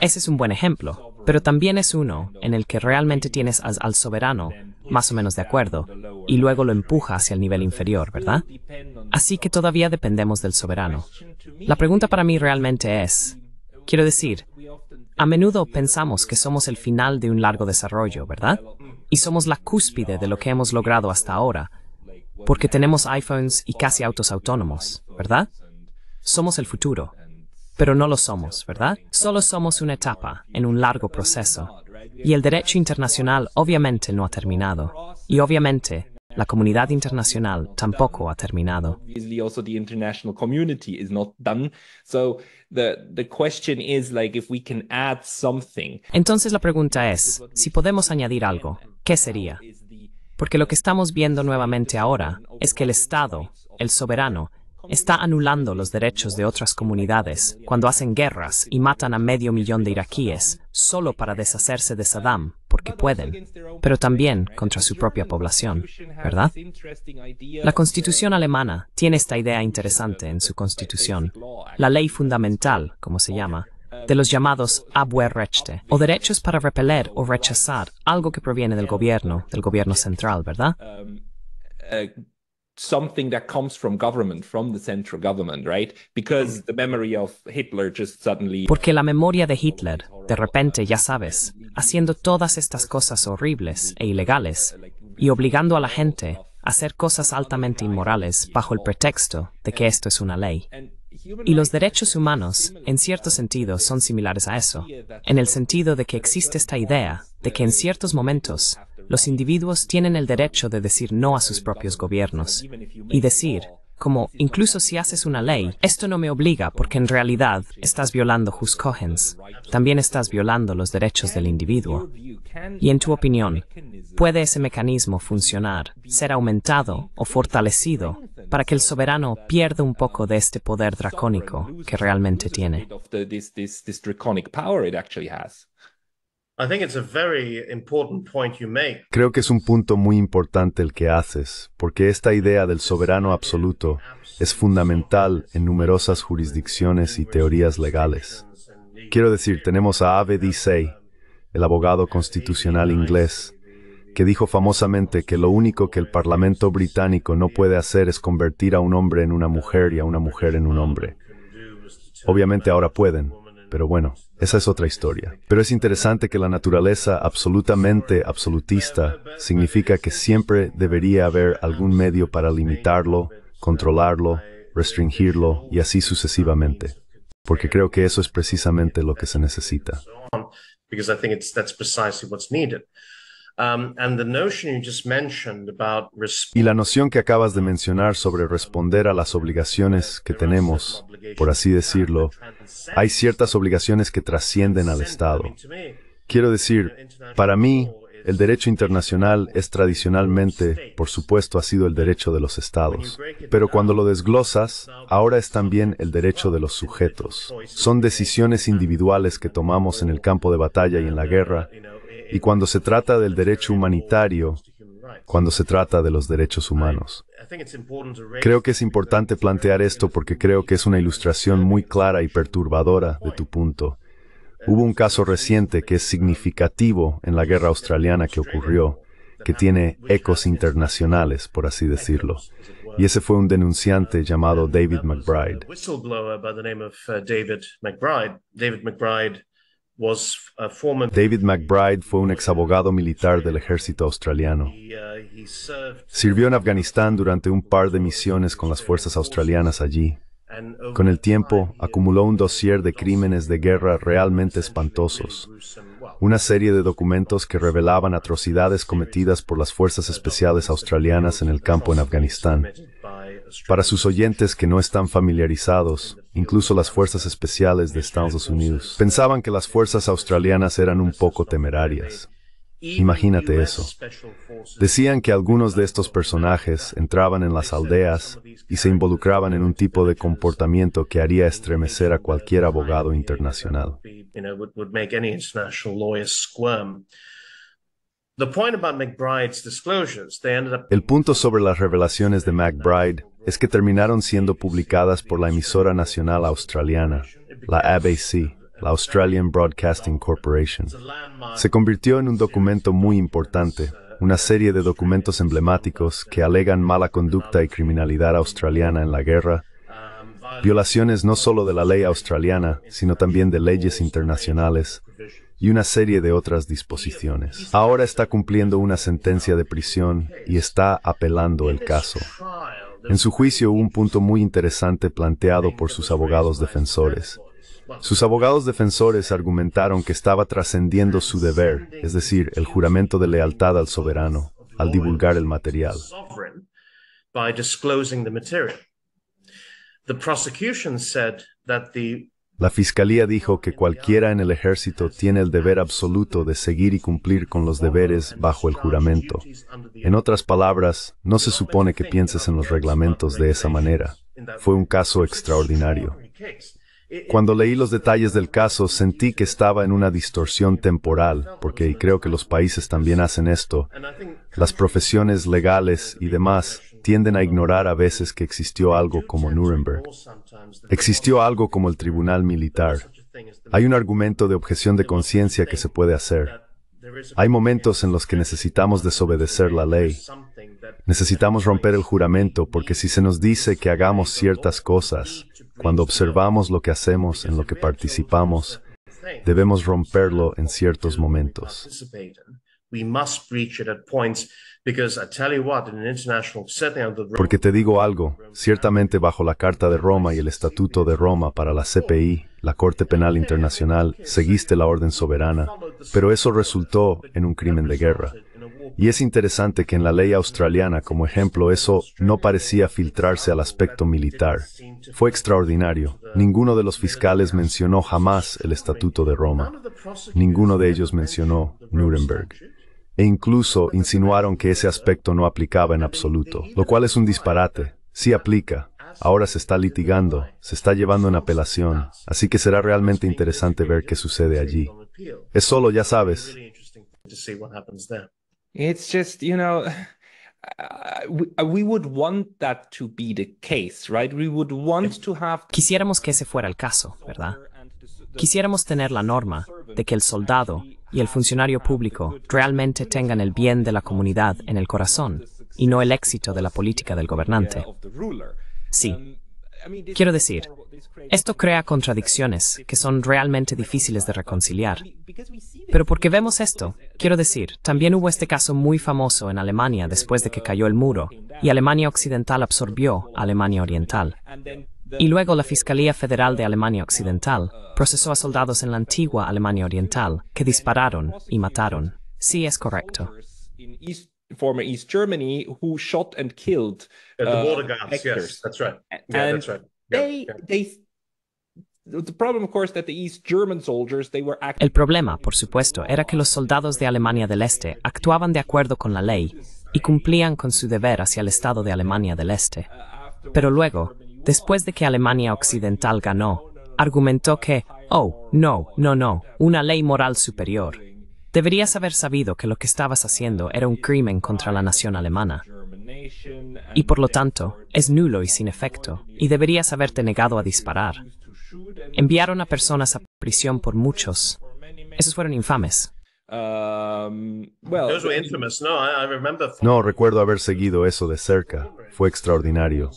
ese es un buen ejemplo, pero también es uno en el que realmente tienes al soberano más o menos de acuerdo y luego lo empuja hacia el nivel inferior, ¿verdad? Así que todavía dependemos del soberano. La pregunta para mí realmente es, quiero decir, a menudo pensamos que somos el final de un largo desarrollo, ¿verdad? Y somos la cúspide de lo que hemos logrado hasta ahora, porque tenemos iPhones y casi autos autónomos, ¿verdad? Somos el futuro, pero no lo somos, ¿verdad? Solo somos una etapa en un largo proceso. Y el derecho internacional obviamente no ha terminado. Y obviamente la comunidad internacional tampoco ha terminado. Entonces la pregunta es si podemos añadir algo. ¿Qué sería? Porque lo que estamos viendo nuevamente ahora es que el Estado, el soberano, está anulando los derechos de otras comunidades cuando hacen guerras y matan a medio millón de iraquíes solo para deshacerse de Saddam, porque pueden, pero también contra su propia población, ¿verdad? La constitución alemana tiene esta idea interesante en su constitución, la ley fundamental, como se llama, de los llamados Abwehrrechte, o derechos para repeler o rechazar algo que proviene del gobierno, del gobierno central, ¿verdad? Um, eh, porque la memoria de Hitler, de repente, ya sabes, haciendo todas estas cosas horribles e ilegales y obligando a la gente a hacer cosas altamente inmorales bajo el pretexto de que esto es una ley. Y los derechos humanos, en cierto sentido, son similares a eso, en el sentido de que existe esta idea de que en ciertos momentos los individuos tienen el derecho de decir no a sus propios gobiernos y decir, como incluso si haces una ley, esto no me obliga porque en realidad estás violando jus también estás violando los derechos del individuo. Y en tu opinión, ¿puede ese mecanismo funcionar, ser aumentado o fortalecido para que el soberano pierda un poco de este poder dracónico que realmente tiene? Creo que es un punto muy importante el que haces, porque esta idea del soberano absoluto es fundamental en numerosas jurisdicciones y teorías legales. Quiero decir, tenemos a Ave Say, el abogado constitucional inglés, que dijo famosamente que lo único que el Parlamento británico no puede hacer es convertir a un hombre en una mujer y a una mujer en un hombre. Obviamente ahora pueden, pero bueno, esa es otra historia. Pero es interesante que la naturaleza absolutamente absolutista significa que siempre debería haber algún medio para limitarlo, controlarlo, restringirlo y así sucesivamente. Porque creo que eso es precisamente lo que se necesita. Um, y la noción que acabas de mencionar sobre responder a las obligaciones que tenemos, por así decirlo, hay ciertas obligaciones que trascienden al Estado. Quiero decir, para mí, el derecho internacional es tradicionalmente, por supuesto, ha sido el derecho de los estados, pero cuando lo desglosas, ahora es también el derecho de los sujetos. Son decisiones individuales que tomamos en el campo de batalla y en la uh, guerra, y cuando se trata del derecho humanitario, cuando se trata de los derechos humanos. Creo que es importante plantear esto porque creo que es una ilustración muy clara y perturbadora de tu punto. Hubo un caso reciente que es significativo en la guerra australiana que ocurrió, que tiene ecos internacionales, por así decirlo. Y ese fue un denunciante llamado David McBride. David McBride fue un ex abogado militar del ejército australiano. Uh, Sirvió en Afganistán durante un par de misiones con las fuerzas australianas allí. Con el tiempo, acumuló un dossier de crímenes de guerra realmente espantosos, una serie de documentos que revelaban atrocidades cometidas por las fuerzas especiales australianas en el campo en Afganistán. Para sus oyentes que no están familiarizados, incluso las fuerzas especiales de Estados Unidos pensaban que las fuerzas australianas eran un poco temerarias. Imagínate eso. Decían que algunos de estos personajes entraban en las aldeas y se involucraban en un tipo de comportamiento que haría estremecer a cualquier abogado internacional. El punto sobre las revelaciones de McBride es que terminaron siendo publicadas por la emisora nacional australiana, la ABC, la Australian Broadcasting Corporation. Se convirtió en un documento muy importante, una serie de documentos emblemáticos que alegan mala conducta y criminalidad australiana en la guerra, violaciones no solo de la ley australiana, sino también de leyes internacionales y una serie de otras disposiciones. Ahora está cumpliendo una sentencia de prisión y está apelando el caso. En su juicio, hubo un punto muy interesante planteado por sus abogados defensores. Sus abogados defensores argumentaron que estaba trascendiendo su deber, es decir, el juramento de lealtad al soberano, al divulgar el material. La fiscalía dijo que cualquiera en el ejército tiene el deber absoluto de seguir y cumplir con los deberes bajo el juramento. En otras palabras, no se supone que pienses en los reglamentos de esa manera. Fue un caso extraordinario. Cuando leí los detalles del caso, sentí que estaba en una distorsión temporal, porque y creo que los países también hacen esto. Las profesiones legales y demás tienden a ignorar a veces que existió algo como Nuremberg. Existió algo como el tribunal militar. Hay un argumento de objeción de conciencia que se puede hacer. Hay momentos en los que necesitamos desobedecer la ley. Necesitamos romper el juramento porque si se nos dice que hagamos ciertas cosas, cuando observamos lo que hacemos, en lo que participamos, debemos romperlo en ciertos momentos. Porque te digo algo, ciertamente bajo la Carta de Roma y el Estatuto de Roma para la CPI, la Corte Penal Internacional, seguiste la orden soberana, pero eso resultó en un crimen de guerra. Y es interesante que en la ley australiana, como ejemplo, eso no parecía filtrarse al aspecto militar. Fue extraordinario. Ninguno de los fiscales mencionó jamás el Estatuto de Roma. Ninguno de ellos mencionó Nuremberg e incluso insinuaron que ese aspecto no aplicaba en absoluto, lo cual es un disparate. Sí aplica. Ahora se está litigando, se está llevando en apelación, así que será realmente interesante ver qué sucede allí. Es solo, ya sabes. Quisiéramos que ese fuera el caso, ¿verdad? Quisiéramos tener la norma de que el soldado y el funcionario público realmente tengan el bien de la comunidad en el corazón y no el éxito de la política del gobernante. Sí. Quiero decir, esto crea contradicciones que son realmente difíciles de reconciliar. Pero porque vemos esto, quiero decir, también hubo este caso muy famoso en Alemania después de que cayó el muro, y Alemania Occidental absorbió a Alemania Oriental. Y luego la Fiscalía Federal de Alemania Occidental procesó a soldados en la antigua Alemania Oriental que dispararon y mataron. Sí, es correcto. El problema, por supuesto, era que los soldados de Alemania del Este actuaban de acuerdo con la ley y cumplían con su deber hacia el Estado de Alemania del Este. Uh, Pero luego, después de que Alemania Occidental ganó, argumentó que, oh, no, no, no, una ley moral superior. Deberías haber sabido que lo que estabas haciendo era un crimen contra la nación alemana. Y por lo tanto, es nulo y sin efecto, y deberías haberte negado a disparar. Enviaron a personas a prisión por muchos. Esos fueron infames. Um, no recuerdo haber seguido eso de cerca. Fue extraordinario.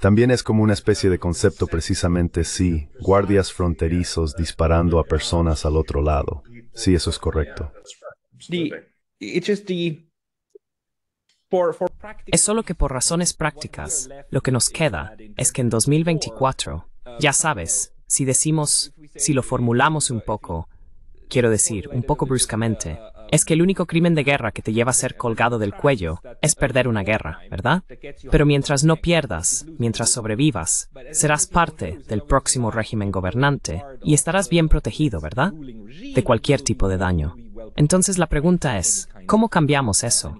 También es como una especie de concepto precisamente sí, guardias fronterizos disparando a personas al otro lado. Sí, eso es correcto. Es solo que por razones prácticas, lo que nos queda es que en 2024, ya sabes, si decimos, si lo formulamos un poco, quiero decir, un poco bruscamente, es que el único crimen de guerra que te lleva a ser colgado del cuello es perder una guerra, ¿verdad? Pero mientras no pierdas, mientras sobrevivas, serás parte del próximo régimen gobernante y estarás bien protegido, ¿verdad? De cualquier tipo de daño. Entonces la pregunta es, ¿cómo cambiamos eso?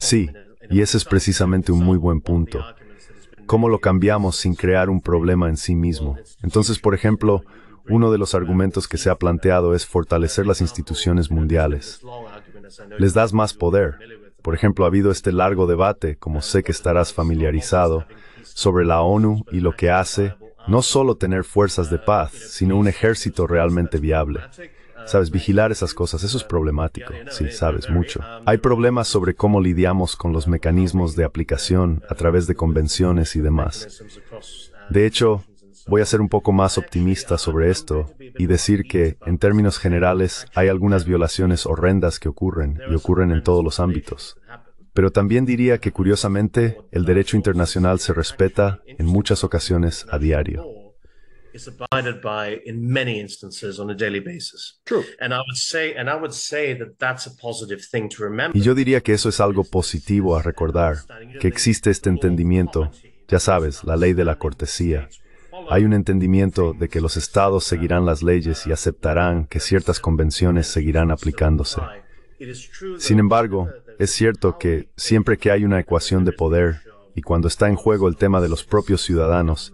Sí, y ese es precisamente un muy buen punto. ¿Cómo lo cambiamos sin crear un problema en sí mismo? Entonces, por ejemplo, uno de los argumentos que se ha planteado es fortalecer las instituciones mundiales. Les das más poder. Por ejemplo, ha habido este largo debate, como sé que estarás familiarizado, sobre la ONU y lo que hace no solo tener fuerzas de paz, sino un ejército realmente viable. Sabes, vigilar esas cosas, eso es problemático, sí, sabes mucho. Hay problemas sobre cómo lidiamos con los mecanismos de aplicación a través de convenciones y demás. De hecho, voy a ser un poco más optimista sobre esto y decir que, en términos generales, hay algunas violaciones horrendas que ocurren y ocurren en todos los ámbitos. Pero también diría que, curiosamente, el derecho internacional se respeta en muchas ocasiones a diario. Y yo diría que eso es algo positivo a recordar, que existe este entendimiento, ya sabes, la ley de la cortesía. Hay un entendimiento de que los estados seguirán las leyes y aceptarán que ciertas convenciones seguirán aplicándose. Sin embargo, es cierto que siempre que hay una ecuación de poder y cuando está en juego el tema de los propios ciudadanos,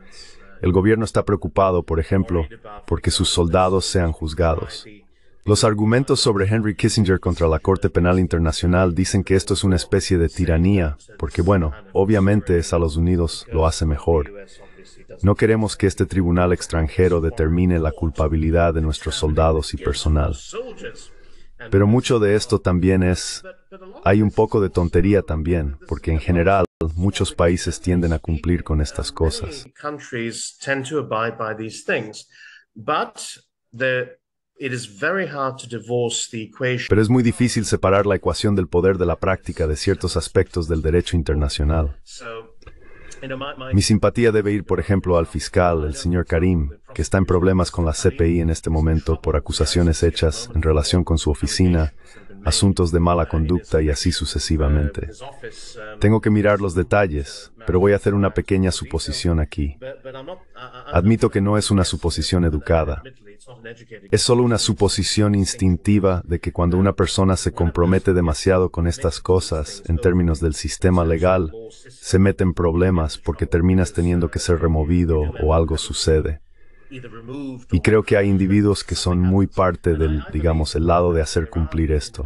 el gobierno está preocupado, por ejemplo, porque sus soldados sean juzgados. Los argumentos sobre Henry Kissinger contra la Corte Penal Internacional dicen que esto es una especie de tiranía, porque bueno, obviamente Estados Unidos lo hace mejor. No queremos que este tribunal extranjero determine la culpabilidad de nuestros soldados y personal. Pero mucho de esto también es... Hay un poco de tontería también, porque en general Muchos países tienden a cumplir con estas cosas. Pero es muy difícil separar la ecuación del poder de la práctica de ciertos aspectos del derecho internacional. Mi simpatía debe ir, por ejemplo, al fiscal, el señor Karim, que está en problemas con la CPI en este momento por acusaciones hechas en relación con su oficina asuntos de mala conducta y así sucesivamente. Tengo que mirar los detalles, pero voy a hacer una pequeña suposición aquí. Admito que no es una suposición educada. Es solo una suposición instintiva de que cuando una persona se compromete demasiado con estas cosas en términos del sistema legal, se meten problemas porque terminas teniendo que ser removido o algo sucede. Y creo que hay individuos que son muy parte del, digamos, el lado de hacer cumplir esto.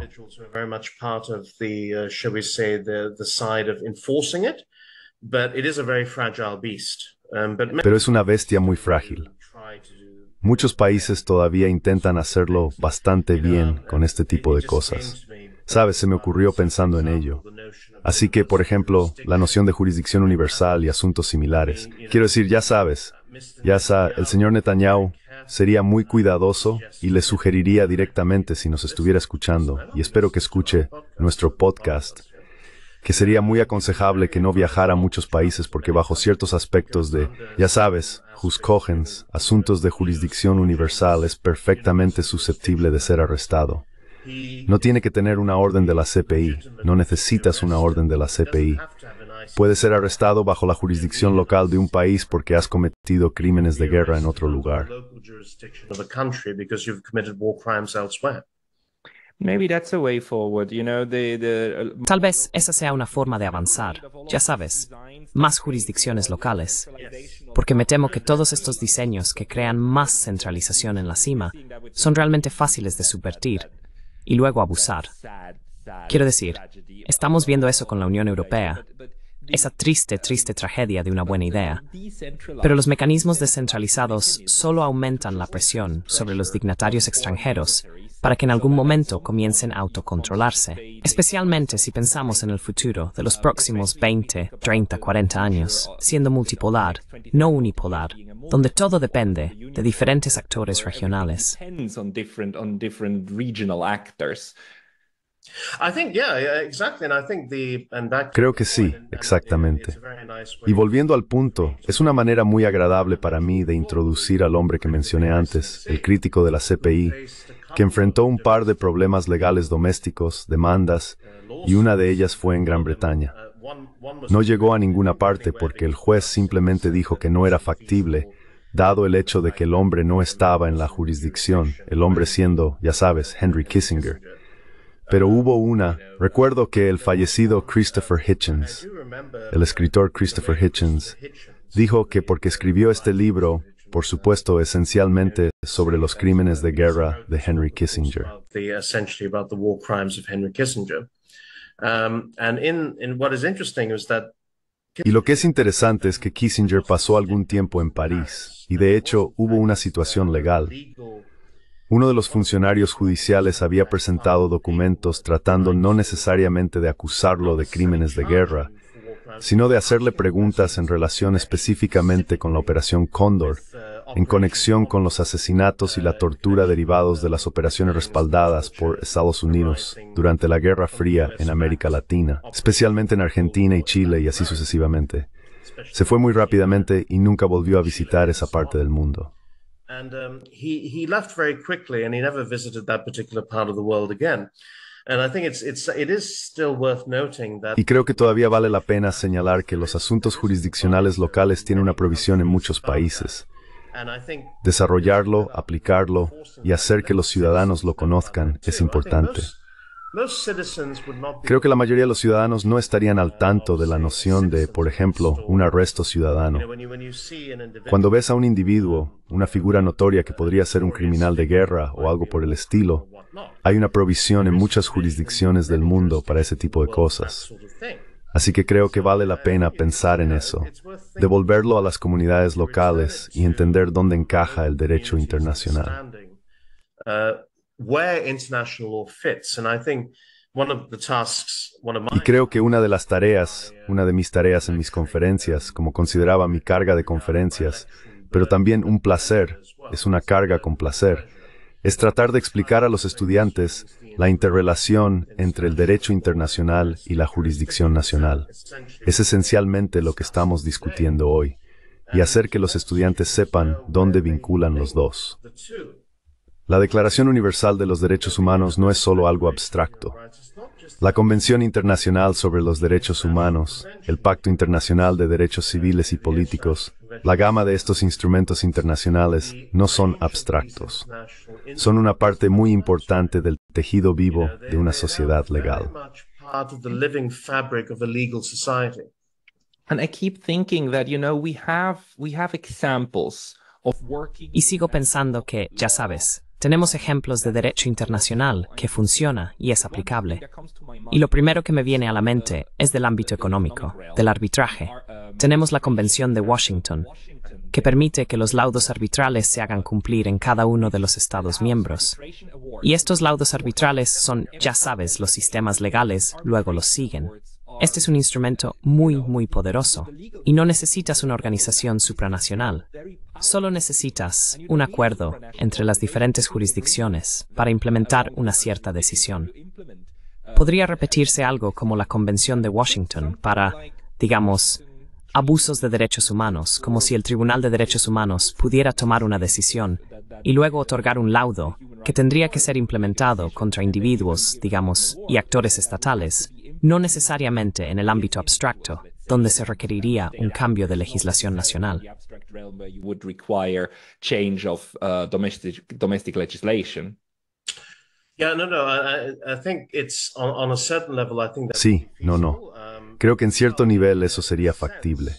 Pero es una bestia muy frágil. Muchos países todavía intentan hacerlo bastante bien con este tipo de cosas. Sabes, se me ocurrió pensando en ello. Así que, por ejemplo, la noción de jurisdicción universal y asuntos similares. Quiero decir, ya sabes, ya Yasa, el señor Netanyahu sería muy cuidadoso y le sugeriría directamente si nos estuviera escuchando, y espero que escuche nuestro podcast, que sería muy aconsejable que no viajara a muchos países porque bajo ciertos aspectos de, ya sabes, Cogens, asuntos de jurisdicción universal, es perfectamente susceptible de ser arrestado. No tiene que tener una orden de la CPI, no necesitas una orden de la CPI. Puedes ser arrestado bajo la jurisdicción local de un país porque has cometido crímenes de guerra en otro lugar. Tal vez esa sea una forma de avanzar, ya sabes, más jurisdicciones locales, porque me temo que todos estos diseños que crean más centralización en la cima son realmente fáciles de subvertir y luego abusar. Quiero decir, estamos viendo eso con la Unión Europea, esa triste, triste tragedia de una buena idea. Pero los mecanismos descentralizados solo aumentan la presión sobre los dignatarios extranjeros para que en algún momento comiencen a autocontrolarse, especialmente si pensamos en el futuro de los próximos 20, 30, 40 años, siendo multipolar, no unipolar, donde todo depende de diferentes actores regionales. Creo que sí, exactamente. Y volviendo al punto, es una manera muy agradable para mí de introducir al hombre que mencioné antes, el crítico de la CPI, que enfrentó un par de problemas legales domésticos, demandas, y una de ellas fue en Gran Bretaña. No llegó a ninguna parte porque el juez simplemente dijo que no era factible, dado el hecho de que el hombre no estaba en la jurisdicción, el hombre siendo, ya sabes, Henry Kissinger pero hubo una. Recuerdo que el fallecido Christopher Hitchens, el escritor Christopher Hitchens, dijo que porque escribió este libro, por supuesto, esencialmente sobre los crímenes de guerra de Henry Kissinger. Y lo que es interesante es que Kissinger pasó algún tiempo en París, y de hecho hubo una situación legal. Uno de los funcionarios judiciales había presentado documentos tratando no necesariamente de acusarlo de crímenes de guerra, sino de hacerle preguntas en relación específicamente con la Operación Cóndor, en conexión con los asesinatos y la tortura derivados de las operaciones respaldadas por Estados Unidos durante la Guerra Fría en América Latina, especialmente en Argentina y Chile y así sucesivamente. Se fue muy rápidamente y nunca volvió a visitar esa parte del mundo. And Y creo que todavía vale la pena señalar que los asuntos jurisdiccionales locales tienen una provisión en muchos países. Desarrollarlo, aplicarlo y hacer que los ciudadanos lo conozcan es importante. Creo que la mayoría de los ciudadanos no estarían al tanto de la noción de, por ejemplo, un arresto ciudadano. Cuando ves a un individuo, una figura notoria que podría ser un criminal de guerra o algo por el estilo, hay una provisión en muchas jurisdicciones del mundo para ese tipo de cosas. Así que creo que vale la pena pensar en eso, devolverlo a las comunidades locales y entender dónde encaja el derecho internacional. Y creo que una de las tareas, una de mis tareas en mis conferencias, como consideraba mi carga de conferencias, pero también un placer, es una carga con placer, es tratar de explicar a los estudiantes la interrelación entre el derecho internacional y la jurisdicción nacional. Es esencialmente lo que estamos discutiendo hoy, y hacer que los estudiantes sepan dónde vinculan los dos. La Declaración Universal de los Derechos Humanos no es solo algo abstracto. La Convención Internacional sobre los Derechos Humanos, el Pacto Internacional de Derechos Civiles y Políticos, la gama de estos instrumentos internacionales no son abstractos. Son una parte muy importante del tejido vivo de una sociedad legal. y sigo pensando que, ya sabes, tenemos ejemplos de derecho internacional que funciona y es aplicable. Y lo primero que me viene a la mente es del ámbito económico, del arbitraje. Tenemos la Convención de Washington, que permite que los laudos arbitrales se hagan cumplir en cada uno de los Estados miembros. Y estos laudos arbitrales son, ya sabes, los sistemas legales, luego los siguen. Este es un instrumento muy, muy poderoso y no necesitas una organización supranacional. Solo necesitas un acuerdo entre las diferentes jurisdicciones para implementar una cierta decisión. Podría repetirse algo como la Convención de Washington para, digamos, abusos de derechos humanos, como si el Tribunal de Derechos Humanos pudiera tomar una decisión y luego otorgar un laudo que tendría que ser implementado contra individuos, digamos, y actores estatales, no necesariamente en el ámbito abstracto, donde se requeriría un cambio de legislación nacional. Uh, sí, no, no. Um, Creo que en cierto nivel eso sería factible.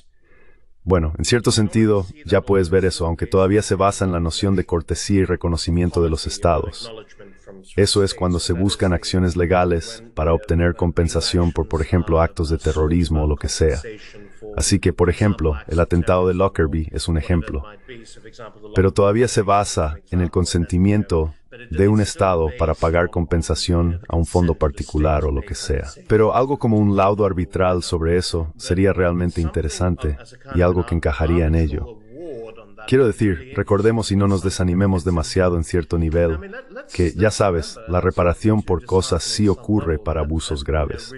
Bueno, en cierto sentido, ya puedes ver eso, aunque todavía se basa en la noción de cortesía y reconocimiento de los estados. Eso es cuando se buscan acciones legales para obtener compensación por, por ejemplo, actos de terrorismo o lo que sea. Así que, por ejemplo, el atentado de Lockerbie es un ejemplo. Pero todavía se basa en el consentimiento de un Estado para pagar compensación a un fondo particular o lo que sea. Pero algo como un laudo arbitral sobre eso sería realmente interesante y algo que encajaría en ello. Quiero decir, recordemos y no nos desanimemos demasiado en cierto nivel, que ya sabes, la reparación por cosas sí ocurre para abusos graves.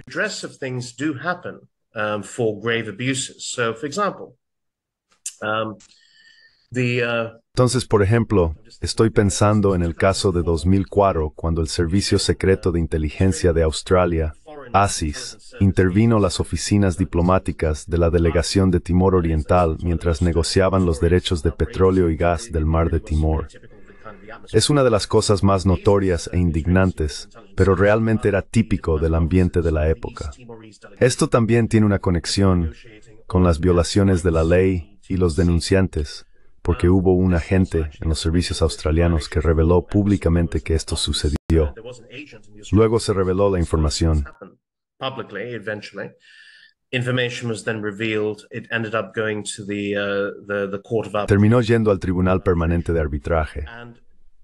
Entonces, por ejemplo, estoy pensando en el caso de 2004, cuando el Servicio Secreto de Inteligencia de Australia ASIS intervino las oficinas diplomáticas de la delegación de Timor Oriental mientras negociaban los derechos de petróleo y gas del mar de Timor. Es una de las cosas más notorias e indignantes, pero realmente era típico del ambiente de la época. Esto también tiene una conexión con las violaciones de la ley y los denunciantes, porque hubo un agente en los servicios australianos que reveló públicamente que esto sucedió. Luego se reveló la información. Terminó yendo al Tribunal Permanente de Arbitraje.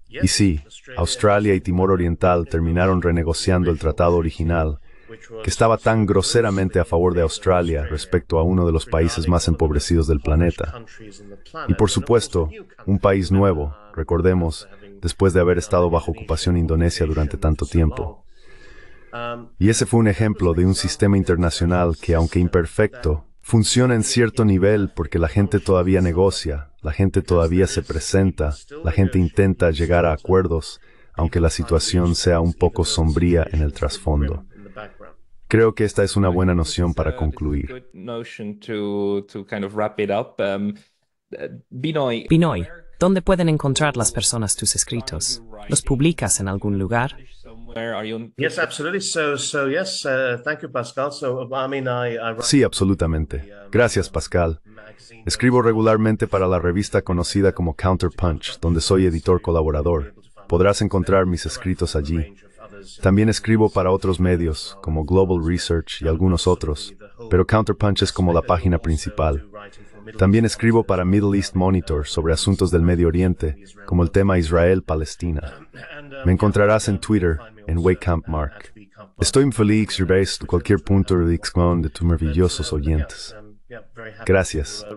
Y sí, Australia y Timor Oriental terminaron renegociando el tratado original, que estaba tan groseramente a favor de Australia respecto a uno de los países más empobrecidos del planeta. Y por supuesto, un país nuevo, uh, recordemos, después de haber estado bajo ocupación indonesia durante tanto tiempo. Y ese fue un ejemplo de un sistema internacional que, aunque imperfecto, funciona en cierto nivel porque la gente todavía negocia, la gente todavía se presenta, la gente intenta llegar a acuerdos, aunque la situación sea un poco sombría en el trasfondo. Creo que esta es una buena noción para concluir. Binoy, ¿dónde pueden encontrar las personas tus escritos? ¿Los publicas en algún lugar? Sí, absolutamente. Um, Gracias, Pascal. Escribo regularmente para la revista conocida como Counterpunch, donde soy editor colaborador. Podrás encontrar mis escritos allí. También escribo para otros medios, como Global Research y algunos otros, pero Counterpunch es como la página principal. También escribo para Middle East Monitor sobre asuntos del Medio Oriente, como el tema Israel-Palestina. Um, um, me encontrarás en Twitter, en Waycamp Mark. Estoy feliz y veis cualquier punto de de tus uh, maravillosos oyentes. Um, gracias. Uh,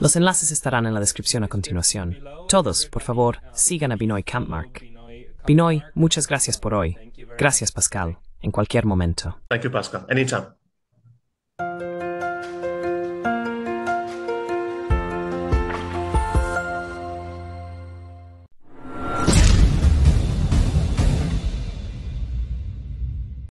Los enlaces estarán en la descripción a continuación. Todos, por favor, sigan a Binoy Campmark. Binoy, muchas gracias por hoy. Gracias, Pascal en cualquier momento. Thank you, Pascal. Anytime.